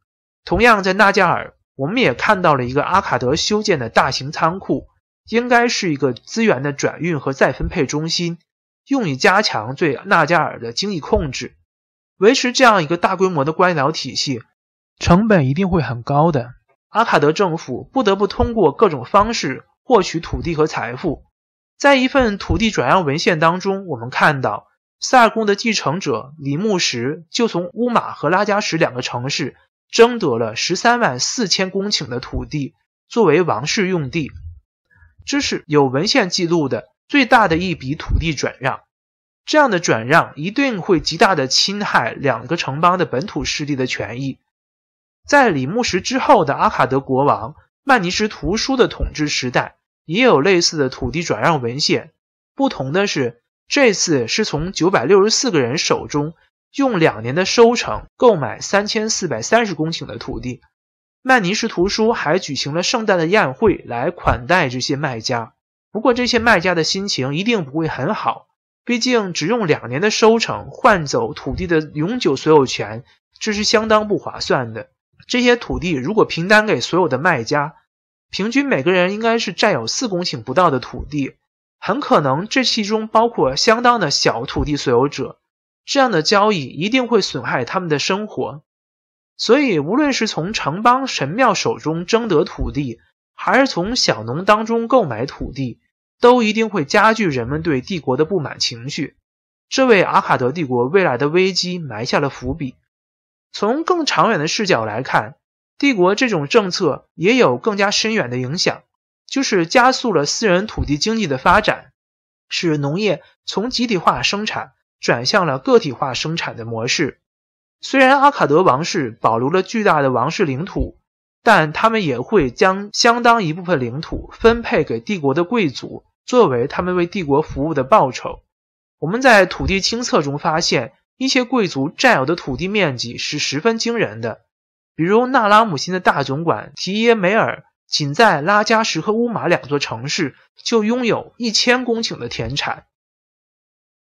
同样，在纳加尔，我们也看到了一个阿卡德修建的大型仓库，应该是一个资源的转运和再分配中心，用以加强对纳加尔的经济控制。维持这样一个大规模的官僚体系，成本一定会很高的。阿卡德政府不得不通过各种方式获取土地和财富。在一份土地转让文献当中，我们看到萨尔贡的继承者李牧石就从乌马和拉加什两个城市征得了十三万四千公顷的土地，作为王室用地。这是有文献记录的最大的一笔土地转让。这样的转让一定会极大的侵害两个城邦的本土势力的权益。在李牧石之后的阿卡德国王曼尼什图书的统治时代，也有类似的土地转让文献。不同的是，这次是从九百六十四个人手中用两年的收成购买三千四百三十公顷的土地。曼尼什图书还举行了盛大的宴会来款待这些卖家。不过，这些卖家的心情一定不会很好，毕竟只用两年的收成换走土地的永久所有权，这是相当不划算的。这些土地如果平摊给所有的卖家，平均每个人应该是占有四公顷不到的土地，很可能这其中包括相当的小土地所有者。这样的交易一定会损害他们的生活。所以，无论是从城邦神庙手中征得土地，还是从小农当中购买土地，都一定会加剧人们对帝国的不满情绪，这为阿卡德帝国未来的危机埋下了伏笔。从更长远的视角来看，帝国这种政策也有更加深远的影响，就是加速了私人土地经济的发展，使农业从集体化生产转向了个体化生产的模式。虽然阿卡德王室保留了巨大的王室领土，但他们也会将相当一部分领土分配给帝国的贵族，作为他们为帝国服务的报酬。我们在土地清册中发现。一些贵族占有的土地面积是十分惊人的，比如纳拉姆辛的大总管提耶梅尔，仅在拉加什和乌马两座城市就拥有一千公顷的田产。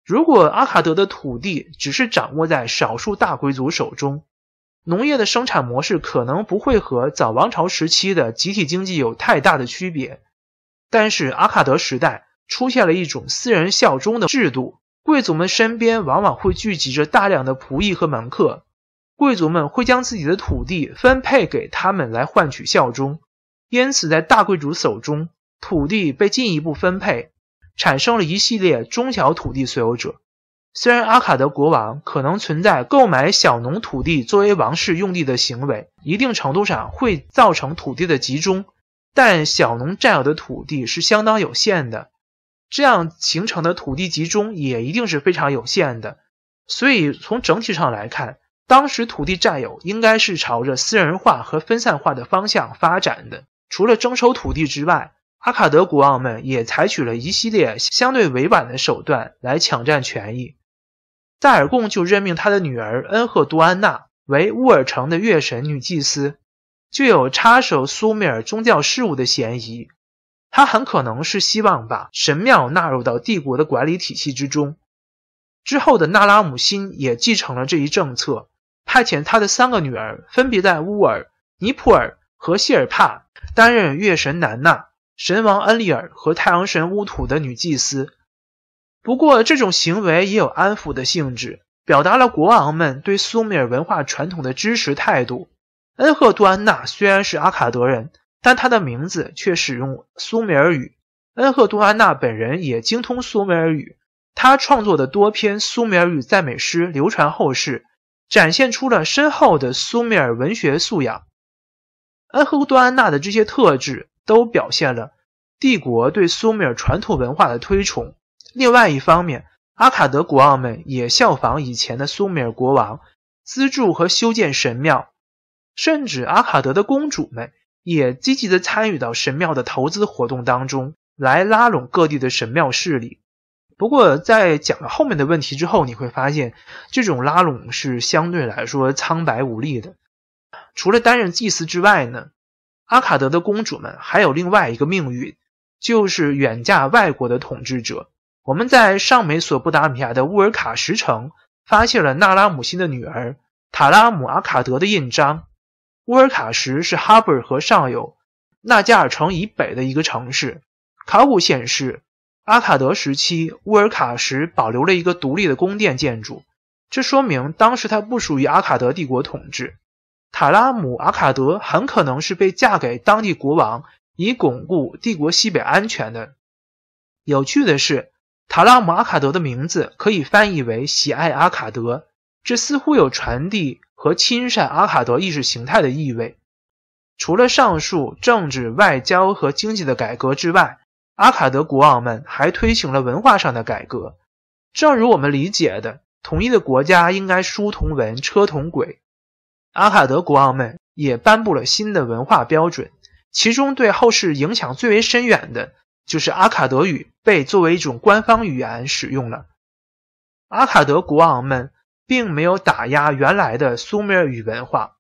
如果阿卡德的土地只是掌握在少数大贵族手中，农业的生产模式可能不会和早王朝时期的集体经济有太大的区别。但是阿卡德时代出现了一种私人效忠的制度。贵族们身边往往会聚集着大量的仆役和门客，贵族们会将自己的土地分配给他们来换取效忠。因此，在大贵族手中，土地被进一步分配，产生了一系列中小土地所有者。虽然阿卡德国王可能存在购买小农土地作为王室用地的行为，一定程度上会造成土地的集中，但小农占有的土地是相当有限的。这样形成的土地集中也一定是非常有限的，所以从整体上来看，当时土地占有应该是朝着私人化和分散化的方向发展的。除了征收土地之外，阿卡德国王们也采取了一系列相对委婉的手段来抢占权益。戴尔贡就任命他的女儿恩赫杜安娜为乌尔城的月神女祭司，具有插手苏美尔宗教事务的嫌疑。他很可能是希望把神庙纳入到帝国的管理体系之中。之后的那拉姆辛也继承了这一政策，派遣他的三个女儿分别在乌尔、尼普尔和谢尔帕担任月神南娜、神王恩利尔和太阳神乌土的女祭司。不过，这种行为也有安抚的性质，表达了国王们对苏美尔文化传统的支持态度。恩赫杜安娜虽然是阿卡德人。但他的名字却使用苏美尔语。恩赫杜安娜本人也精通苏美尔语，他创作的多篇苏美尔语赞美诗流传后世，展现出了深厚的苏美尔文学素养。恩赫杜安娜的这些特质都表现了帝国对苏美尔传统文化的推崇。另外一方面，阿卡德国王们也效仿以前的苏美尔国王，资助和修建神庙，甚至阿卡德的公主们。也积极地参与到神庙的投资活动当中，来拉拢各地的神庙势力。不过，在讲了后面的问题之后，你会发现这种拉拢是相对来说苍白无力的。除了担任祭司之外呢，阿卡德的公主们还有另外一个命运，就是远嫁外国的统治者。我们在上美索不达米亚的乌尔卡什城发现了纳拉姆辛的女儿塔拉姆阿卡德的印章。乌尔卡什是哈布尔河上游纳加尔城以北的一个城市。考古显示，阿卡德时期乌尔卡什保留了一个独立的宫殿建筑，这说明当时它不属于阿卡德帝国统治。塔拉姆阿卡德很可能是被嫁给当地国王，以巩固帝国西北安全的。有趣的是，塔拉姆阿卡德的名字可以翻译为“喜爱阿卡德”，这似乎有传递。和亲善阿卡德意识形态的意味。除了上述政治、外交和经济的改革之外，阿卡德国王们还推行了文化上的改革。正如我们理解的，统一的国家应该书同文、车同轨，阿卡德国王们也颁布了新的文化标准。其中对后世影响最为深远的就是阿卡德语被作为一种官方语言使用了。阿卡德国王们。并没有打压原来的苏美尔语文化，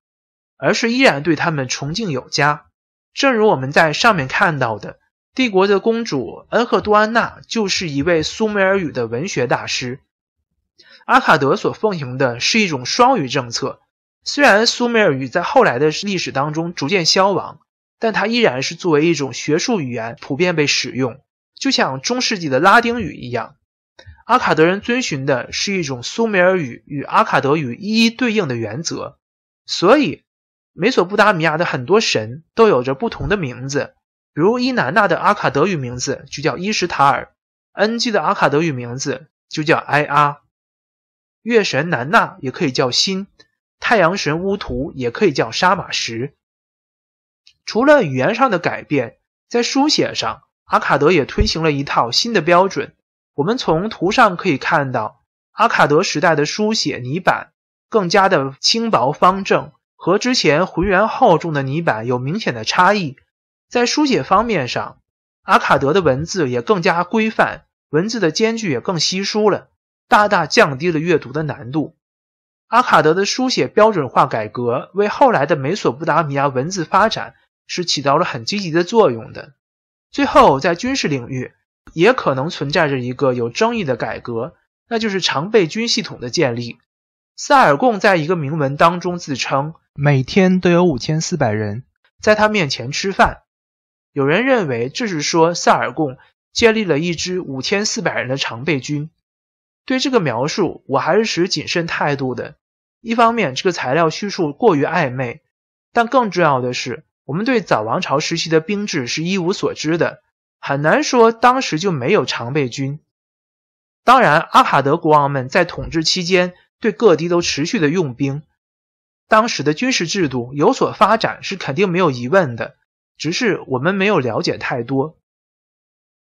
而是依然对他们崇敬有加。正如我们在上面看到的，帝国的公主恩赫杜安娜就是一位苏美尔语的文学大师。阿卡德所奉行的是一种双语政策。虽然苏美尔语在后来的历史当中逐渐消亡，但它依然是作为一种学术语言普遍被使用，就像中世纪的拉丁语一样。阿卡德人遵循的是一种苏美尔语与阿卡德语一一对应的原则，所以美索不达米亚的很多神都有着不同的名字，比如伊南娜的阿卡德语名字就叫伊什塔尔，恩基的阿卡德语名字就叫埃阿，月神南娜也可以叫辛，太阳神乌图也可以叫沙马什。除了语言上的改变，在书写上，阿卡德也推行了一套新的标准。我们从图上可以看到，阿卡德时代的书写泥板更加的轻薄方正，和之前浑圆厚重的泥板有明显的差异。在书写方面上，阿卡德的文字也更加规范，文字的间距也更稀疏了，大大降低了阅读的难度。阿卡德的书写标准化改革为后来的美索不达米亚文字发展是起到了很积极的作用的。最后，在军事领域。也可能存在着一个有争议的改革，那就是常备军系统的建立。塞尔贡在一个铭文当中自称，每天都有五千四百人在他面前吃饭。有人认为这是说萨尔贡建立了一支五千四百人的常备军。对这个描述，我还是持谨慎态度的。一方面，这个材料叙述过于暧昧；但更重要的是，我们对早王朝时期的兵制是一无所知的。很难说当时就没有常备军。当然，阿卡德国王们在统治期间对各地都持续的用兵，当时的军事制度有所发展是肯定没有疑问的，只是我们没有了解太多。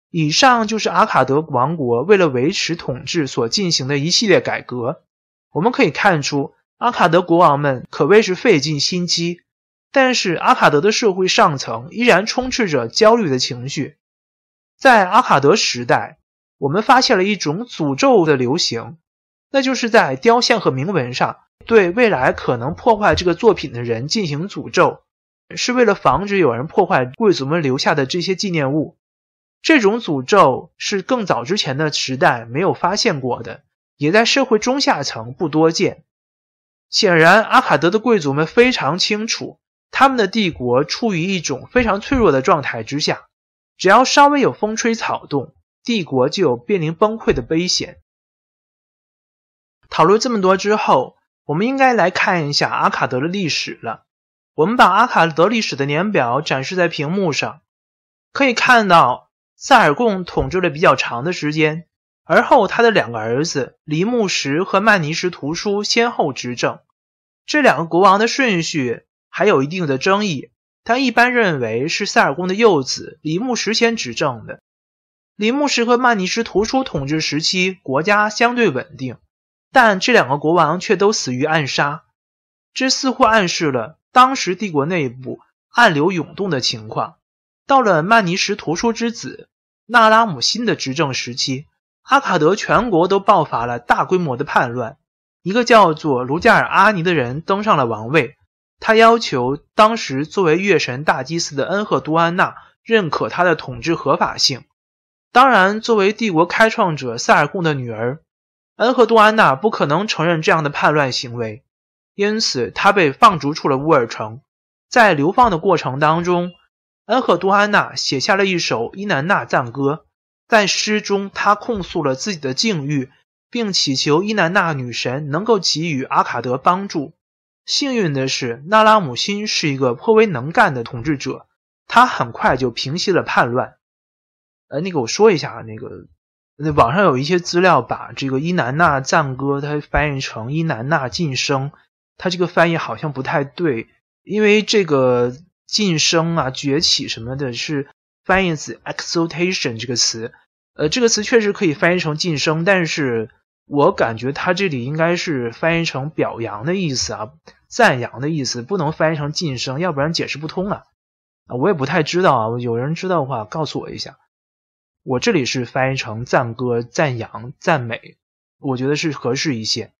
以上就是阿卡德王国为了维持统治所进行的一系列改革。我们可以看出，阿卡德国王们可谓是费尽心机，但是阿卡德的社会上层依然充斥着焦虑的情绪。在阿卡德时代，我们发现了一种诅咒的流行，那就是在雕像和铭文上对未来可能破坏这个作品的人进行诅咒，是为了防止有人破坏贵族们留下的这些纪念物。这种诅咒是更早之前的时代没有发现过的，也在社会中下层不多见。显然，阿卡德的贵族们非常清楚，他们的帝国处于一种非常脆弱的状态之下。只要稍微有风吹草动，帝国就有面临崩溃的危险。讨论这么多之后，我们应该来看一下阿卡德的历史了。我们把阿卡德历史的年表展示在屏幕上，可以看到萨尔贡统治了比较长的时间，而后他的两个儿子黎木什和曼尼什图书先后执政。这两个国王的顺序还有一定的争议。他一般认为是塞尔贡的幼子李牧石先执政的。李牧石和曼尼什图书统治时期，国家相对稳定，但这两个国王却都死于暗杀，这似乎暗示了当时帝国内部暗流涌动的情况。到了曼尼什图书之子那拉姆辛的执政时期，阿卡德全国都爆发了大规模的叛乱，一个叫做卢加尔阿尼的人登上了王位。他要求当时作为月神大祭司的恩赫杜安娜认可他的统治合法性。当然，作为帝国开创者萨尔贡的女儿，恩赫杜安娜不可能承认这样的叛乱行为，因此他被放逐出了乌尔城。在流放的过程当中，恩赫杜安娜写下了一首伊南娜赞歌。在诗中，他控诉了自己的境遇，并祈求伊南娜女神能够给予阿卡德帮助。幸运的是，纳拉姆辛是一个颇为能干的统治者，他很快就平息了叛乱。呃，那个我说一下那个，那网上有一些资料把这个伊南娜赞歌，它翻译成伊南娜晋升，它这个翻译好像不太对，因为这个晋升啊、崛起什么的，是翻译成 exaltation 这个词。呃，这个词确实可以翻译成晋升，但是。我感觉他这里应该是翻译成表扬的意思啊，赞扬的意思，不能翻译成晋升，要不然解释不通啊。啊，我也不太知道啊，有人知道的话告诉我一下。我这里是翻译成赞歌、赞扬、赞美，我觉得是合适一些。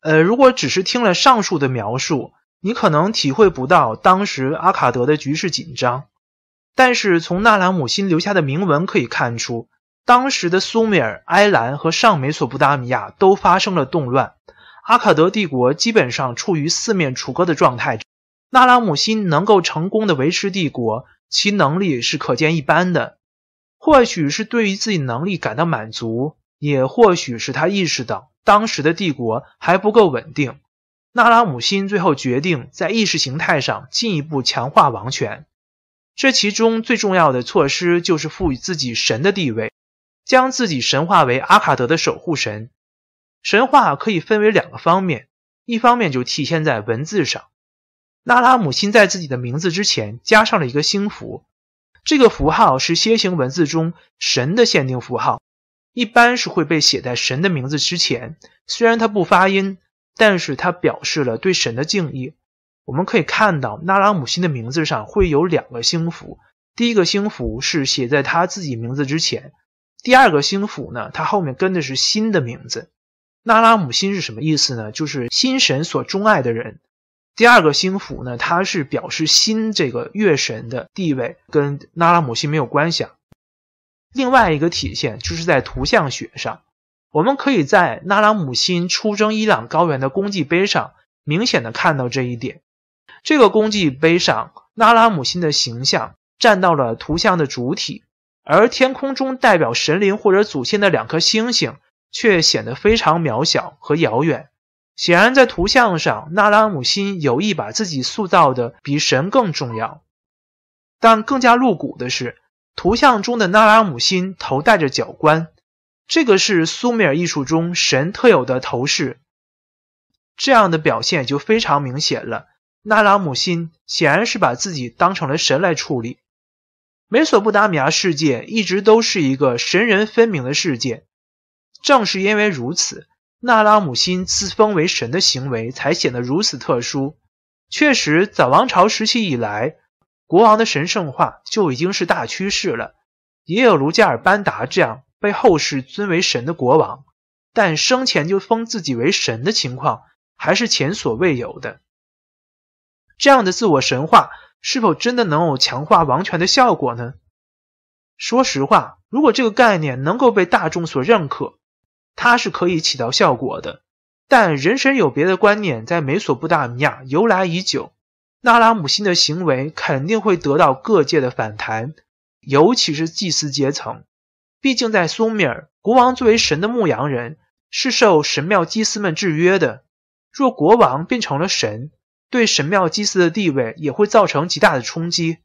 呃，如果只是听了上述的描述，你可能体会不到当时阿卡德的局势紧张。但是从纳兰姆新留下的铭文可以看出。当时的苏美尔、埃兰和上美索不达米亚都发生了动乱，阿卡德帝国基本上处于四面楚歌的状态。纳拉姆辛能够成功的维持帝国，其能力是可见一斑的。或许是对于自己能力感到满足，也或许是他意识到当时的帝国还不够稳定。纳拉姆辛最后决定在意识形态上进一步强化王权，这其中最重要的措施就是赋予自己神的地位。将自己神化为阿卡德的守护神，神话可以分为两个方面，一方面就体现在文字上。拉拉姆辛在自己的名字之前加上了一个星符，这个符号是楔形文字中神的限定符号，一般是会被写在神的名字之前。虽然它不发音，但是它表示了对神的敬意。我们可以看到，纳拉姆辛的名字上会有两个星符，第一个星符是写在他自己名字之前。第二个星府呢，它后面跟的是“新”的名字，那拉姆辛是什么意思呢？就是新神所钟爱的人。第二个星府呢，它是表示新这个月神的地位跟那拉姆辛没有关系啊。另外一个体现就是在图像学上，我们可以在那拉姆辛出征伊朗高原的功绩碑上明显的看到这一点。这个功绩碑上，那拉姆辛的形象占到了图像的主体。而天空中代表神灵或者祖先的两颗星星，却显得非常渺小和遥远。显然，在图像上，那拉姆辛有意把自己塑造的比神更重要。但更加露骨的是，图像中的那拉姆辛头戴着角冠，这个是苏美尔艺术中神特有的头饰。这样的表现就非常明显了。那拉姆辛显然是把自己当成了神来处理。美索不达米亚世界一直都是一个神人分明的世界，正是因为如此，那拉姆辛自封为神的行为才显得如此特殊。确实，早王朝时期以来，国王的神圣化就已经是大趋势了。也有如加尔班达这样被后世尊为神的国王，但生前就封自己为神的情况还是前所未有的。这样的自我神话。是否真的能有强化王权的效果呢？说实话，如果这个概念能够被大众所认可，它是可以起到效果的。但人神有别的观念在美索不达米亚由来已久，那拉姆辛的行为肯定会得到各界的反弹，尤其是祭司阶层。毕竟在苏美尔，国王作为神的牧羊人是受神庙祭司们制约的。若国王变成了神，对神庙祭祀的地位也会造成极大的冲击，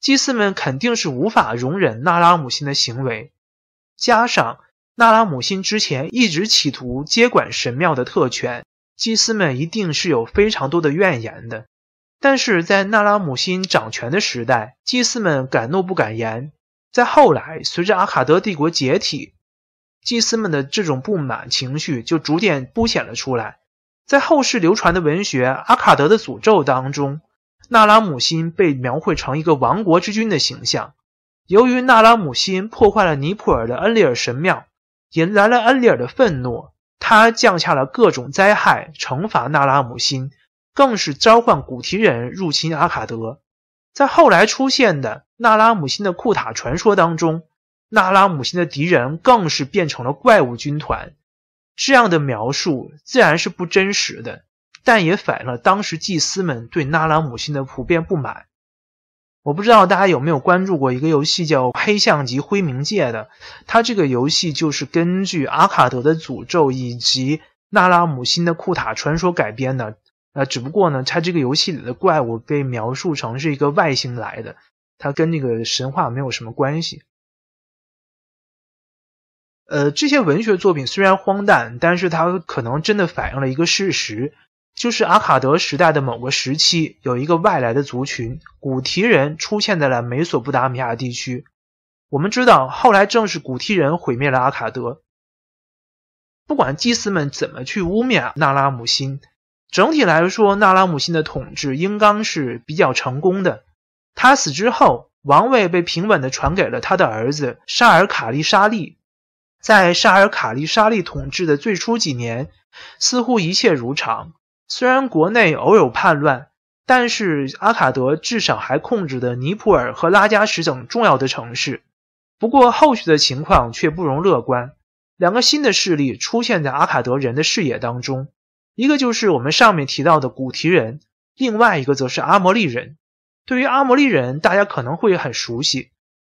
祭司们肯定是无法容忍纳拉姆辛的行为，加上纳拉姆辛之前一直企图接管神庙的特权，祭司们一定是有非常多的怨言的。但是在纳拉姆辛掌权的时代，祭司们敢怒不敢言，在后来随着阿卡德帝国解体，祭司们的这种不满情绪就逐渐凸显了出来。在后世流传的文学《阿卡德的诅咒》当中，纳拉姆辛被描绘成一个亡国之君的形象。由于纳拉姆辛破坏了尼普尔的恩利尔神庙，引来了恩利尔的愤怒，他降下了各种灾害惩罚纳拉姆辛，更是召唤古提人入侵阿卡德。在后来出现的纳拉姆辛的库塔传说当中，纳拉姆辛的敌人更是变成了怪物军团。这样的描述自然是不真实的，但也反映了当时祭司们对纳拉姆亲的普遍不满。我不知道大家有没有关注过一个游戏叫《黑象级灰冥界》的，它这个游戏就是根据阿卡德的诅咒以及纳拉姆星的库塔传说改编的。呃，只不过呢，它这个游戏里的怪物被描述成是一个外星来的，它跟那个神话没有什么关系。呃，这些文学作品虽然荒诞，但是它可能真的反映了一个事实，就是阿卡德时代的某个时期，有一个外来的族群古提人出现在了美索不达米亚地区。我们知道，后来正是古提人毁灭了阿卡德。不管祭司们怎么去污蔑纳拉姆辛，整体来说，纳拉姆辛的统治应当是比较成功的。他死之后，王位被平稳的传给了他的儿子沙尔卡利沙利。在沙尔卡利沙利统治的最初几年，似乎一切如常。虽然国内偶有叛乱，但是阿卡德至少还控制着尼普尔和拉加什等重要的城市。不过后续的情况却不容乐观。两个新的势力出现在阿卡德人的视野当中，一个就是我们上面提到的古提人，另外一个则是阿摩利人。对于阿摩利人，大家可能会很熟悉，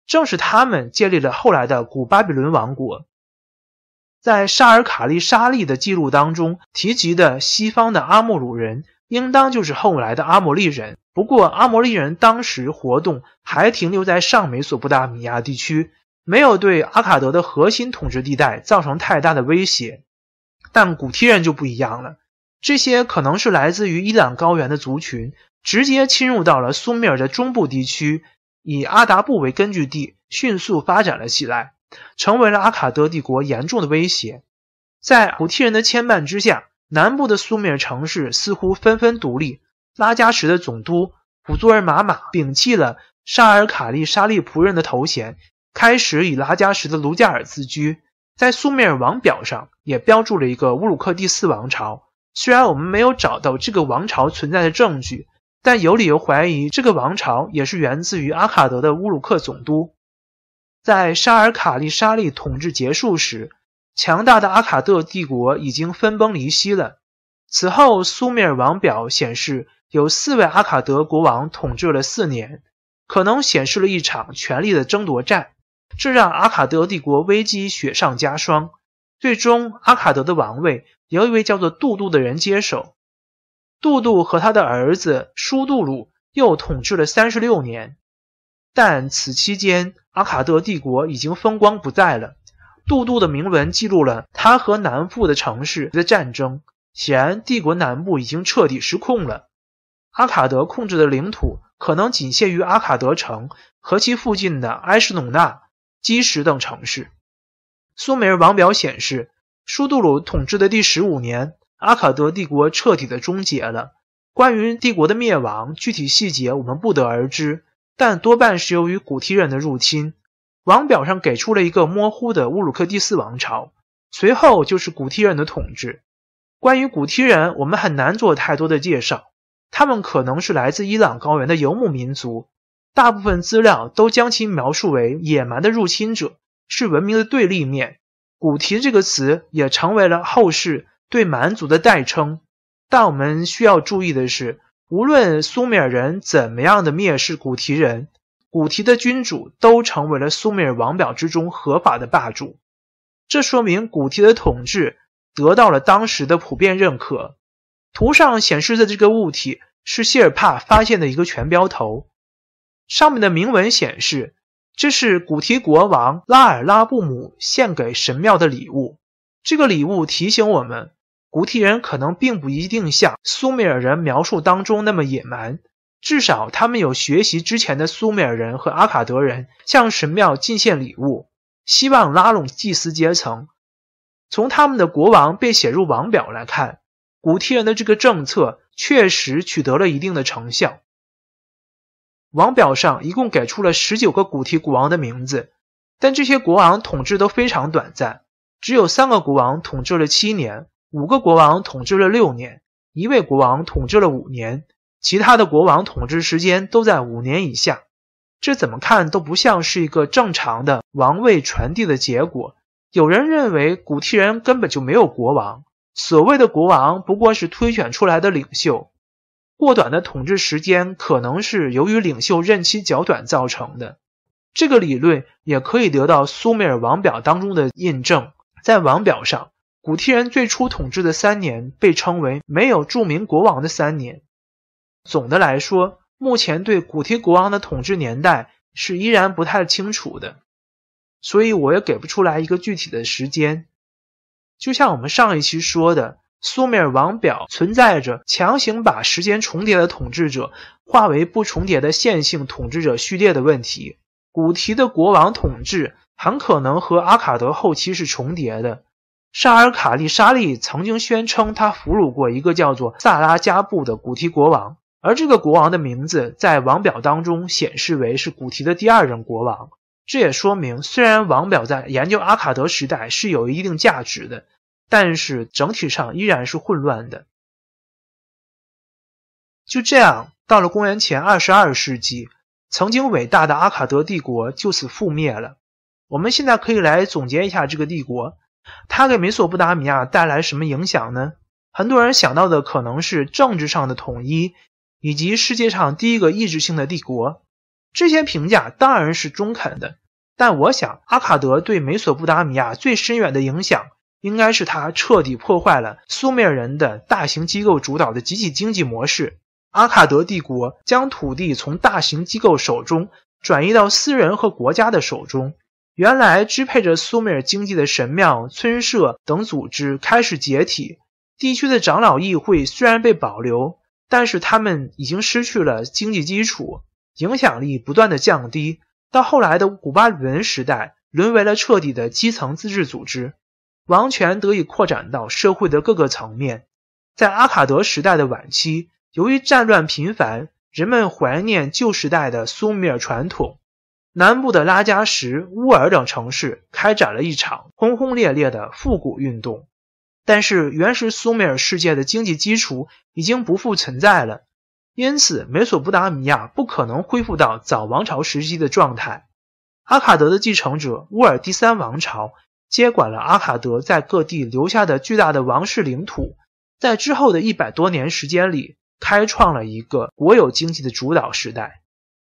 正是他们建立了后来的古巴比伦王国。在沙尔卡利沙利的记录当中提及的西方的阿穆鲁人，应当就是后来的阿摩利人。不过，阿摩利人当时活动还停留在上美索不达米亚地区，没有对阿卡德的核心统治地带造成太大的威胁。但古提人就不一样了，这些可能是来自于伊朗高原的族群，直接侵入到了苏美尔的中部地区，以阿达布为根据地，迅速发展了起来。成为了阿卡德帝国严重的威胁。在古提人的牵绊之下，南部的苏美尔城市似乎纷纷独立。拉加什的总督普祖尔玛玛摒弃了沙尔卡利沙利仆人的头衔，开始以拉加什的卢加尔自居。在苏美尔王表上也标注了一个乌鲁克第四王朝。虽然我们没有找到这个王朝存在的证据，但有理由怀疑这个王朝也是源自于阿卡德的乌鲁克总督。在沙尔卡利沙利统治结束时，强大的阿卡德帝国已经分崩离析了。此后，苏美尔王表显示有四位阿卡德国王统治了四年，可能显示了一场权力的争夺战，这让阿卡德帝国危机雪上加霜。最终，阿卡德的王位由一位叫做杜杜的人接手。杜杜和他的儿子舒杜鲁又统治了三十六年。但此期间，阿卡德帝国已经风光不再了。杜杜的铭文记录了他和南部的城市的战争，显然帝国南部已经彻底失控了。阿卡德控制的领土可能仅限于阿卡德城和其附近的埃什努纳、基什等城市。苏美尔王表显示，舒杜鲁统治的第十五年，阿卡德帝国彻底的终结了。关于帝国的灭亡，具体细节我们不得而知。但多半是由于古提人的入侵，王表上给出了一个模糊的乌鲁克第四王朝，随后就是古提人的统治。关于古提人，我们很难做太多的介绍。他们可能是来自伊朗高原的游牧民族，大部分资料都将其描述为野蛮的入侵者，是文明的对立面。古提这个词也成为了后世对蛮族的代称。但我们需要注意的是。无论苏美尔人怎么样的蔑视古提人，古提的君主都成为了苏美尔王表之中合法的霸主。这说明古提的统治得到了当时的普遍认可。图上显示的这个物体是谢尔帕发现的一个全标头，上面的铭文显示这是古提国王拉尔拉布姆献给神庙的礼物。这个礼物提醒我们。古提人可能并不一定像苏美尔人描述当中那么野蛮，至少他们有学习之前的苏美尔人和阿卡德人向神庙进献礼物，希望拉拢祭司阶层。从他们的国王被写入王表来看，古提人的这个政策确实取得了一定的成效。王表上一共给出了十九个古提国王的名字，但这些国王统治都非常短暂，只有三个国王统治了七年。五个国王统治了六年，一位国王统治了五年，其他的国王统治时间都在五年以下。这怎么看都不像是一个正常的王位传递的结果。有人认为古替人根本就没有国王，所谓的国王不过是推选出来的领袖。过短的统治时间可能是由于领袖任期较短造成的。这个理论也可以得到苏美尔王表当中的印证，在王表上。古提人最初统治的三年被称为“没有著名国王的三年”。总的来说，目前对古提国王的统治年代是依然不太清楚的，所以我也给不出来一个具体的时间。就像我们上一期说的，苏美尔王表存在着强行把时间重叠的统治者化为不重叠的线性统治者序列的问题。古提的国王统治很可能和阿卡德后期是重叠的。沙尔卡利沙利曾经宣称，他俘虏过一个叫做萨拉加布的古提国王，而这个国王的名字在王表当中显示为是古提的第二任国王。这也说明，虽然王表在研究阿卡德时代是有一定价值的，但是整体上依然是混乱的。就这样，到了公元前二十二世纪，曾经伟大的阿卡德帝国就此覆灭了。我们现在可以来总结一下这个帝国。它给美索不达米亚带来什么影响呢？很多人想到的可能是政治上的统一，以及世界上第一个意志性的帝国。这些评价当然是中肯的，但我想阿卡德对美索不达米亚最深远的影响，应该是它彻底破坏了苏美尔人的大型机构主导的集体经济模式。阿卡德帝国将土地从大型机构手中转移到私人和国家的手中。原来支配着苏美尔经济的神庙、村社等组织开始解体，地区的长老议会虽然被保留，但是他们已经失去了经济基础，影响力不断的降低。到后来的古巴比伦时代，沦为了彻底的基层自治组织，王权得以扩展到社会的各个层面。在阿卡德时代的晚期，由于战乱频繁，人们怀念旧时代的苏美尔传统。南部的拉加什、乌尔等城市开展了一场轰轰烈烈的复古运动，但是原始苏美尔世界的经济基础已经不复存在了，因此美索不达米亚不可能恢复到早王朝时期的状态。阿卡德的继承者乌尔第三王朝接管了阿卡德在各地留下的巨大的王室领土，在之后的一百多年时间里，开创了一个国有经济的主导时代。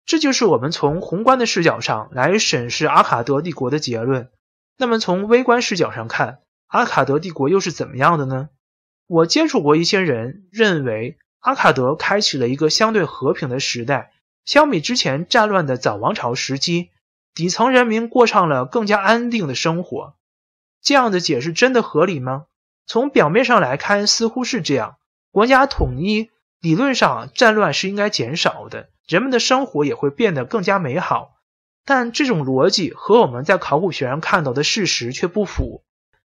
这就是我们从宏观的视角上来审视阿卡德帝国的结论。那么，从微观视角上看，阿卡德帝国又是怎么样的呢？我接触过一些人认为，阿卡德开启了一个相对和平的时代，相比之前战乱的早王朝时期，底层人民过上了更加安定的生活。这样的解释真的合理吗？从表面上来看，似乎是这样。国家统一，理论上战乱是应该减少的。人们的生活也会变得更加美好，但这种逻辑和我们在考古学上看到的事实却不符。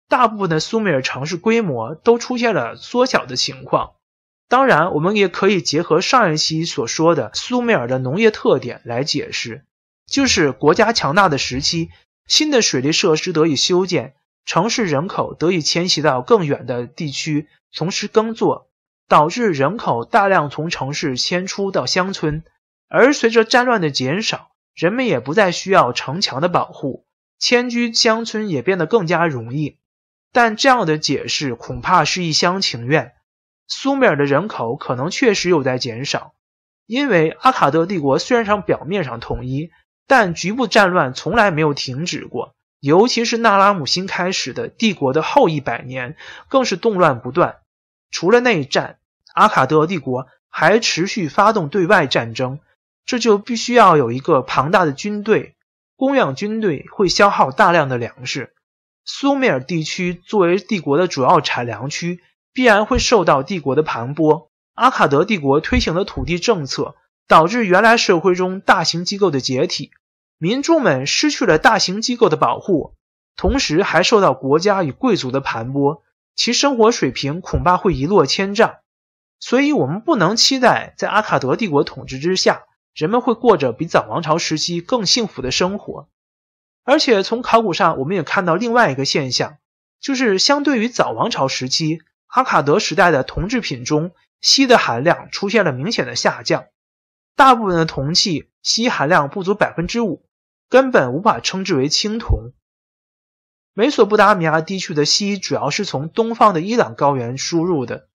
大部分的苏美尔城市规模都出现了缩小的情况。当然，我们也可以结合上一期所说的苏美尔的农业特点来解释：，就是国家强大的时期，新的水利设施得以修建，城市人口得以迁徙到更远的地区从事耕作，导致人口大量从城市迁出到乡村。而随着战乱的减少，人们也不再需要城墙的保护，迁居乡村也变得更加容易。但这样的解释恐怕是一厢情愿。苏美尔的人口可能确实有在减少，因为阿卡德帝国虽然上表面上统一，但局部战乱从来没有停止过，尤其是纳拉姆辛开始的帝国的后一百年，更是动乱不断。除了内战，阿卡德帝国还持续发动对外战争。这就必须要有一个庞大的军队，供养军队会消耗大量的粮食。苏美尔地区作为帝国的主要产粮区，必然会受到帝国的盘剥。阿卡德帝国推行的土地政策，导致原来社会中大型机构的解体，民众们失去了大型机构的保护，同时还受到国家与贵族的盘剥，其生活水平恐怕会一落千丈。所以，我们不能期待在阿卡德帝国统治之下。人们会过着比早王朝时期更幸福的生活，而且从考古上我们也看到另外一个现象，就是相对于早王朝时期，阿卡德时代的铜制品中锡的含量出现了明显的下降，大部分的铜器锡含量不足百分之五，根本无法称之为青铜。美索不达米亚地区的锡主要是从东方的伊朗高原输入的，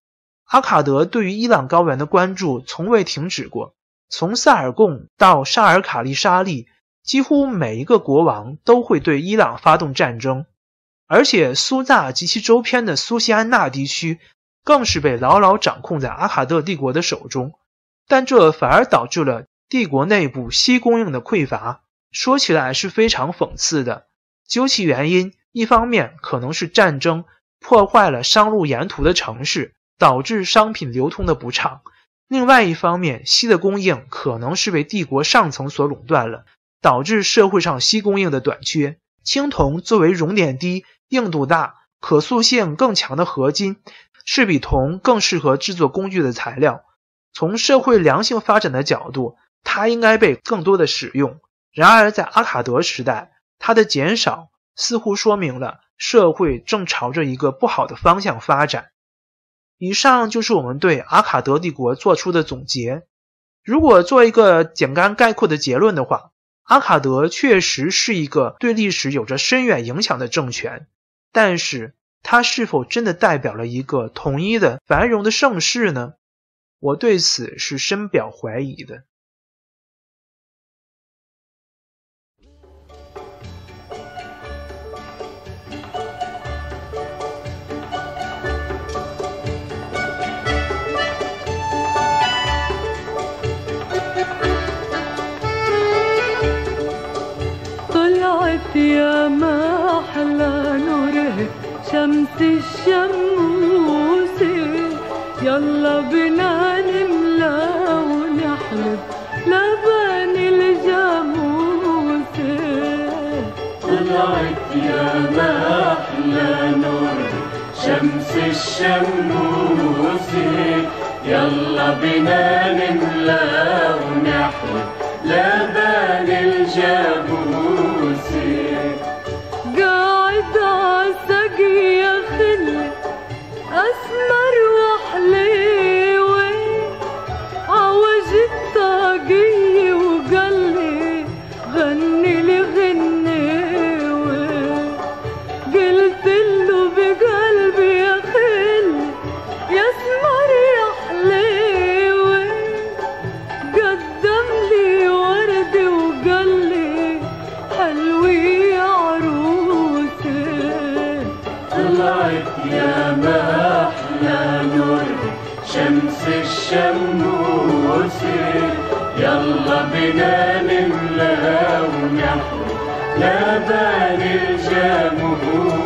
阿卡德对于伊朗高原的关注从未停止过。从萨尔贡到沙尔卡利沙利，几乎每一个国王都会对伊朗发动战争，而且苏萨及其周边的苏西安纳地区更是被牢牢掌控在阿卡德帝国的手中。但这反而导致了帝国内部西供应的匮乏。说起来是非常讽刺的。究其原因，一方面可能是战争破坏了商路沿途的城市，导致商品流通的不畅。另外一方面，锡的供应可能是被帝国上层所垄断了，导致社会上锡供应的短缺。青铜作为熔点低、硬度大、可塑性更强的合金，是比铜更适合制作工具的材料。从社会良性发展的角度，它应该被更多的使用。然而，在阿卡德时代，它的减少似乎说明了社会正朝着一个不好的方向发展。以上就是我们对阿卡德帝国做出的总结。如果做一个简单概括的结论的话，阿卡德确实是一个对历史有着深远影响的政权，但是它是否真的代表了一个统一的、繁荣的盛世呢？我对此是深表怀疑的。ما احلى نور شمس الشموس يلا بنا نملا ونحلى لبان الجاموس قاعد عالسقي يا خلي اسمع شموسي يلا بنا نملى ونحو لبن الجمهور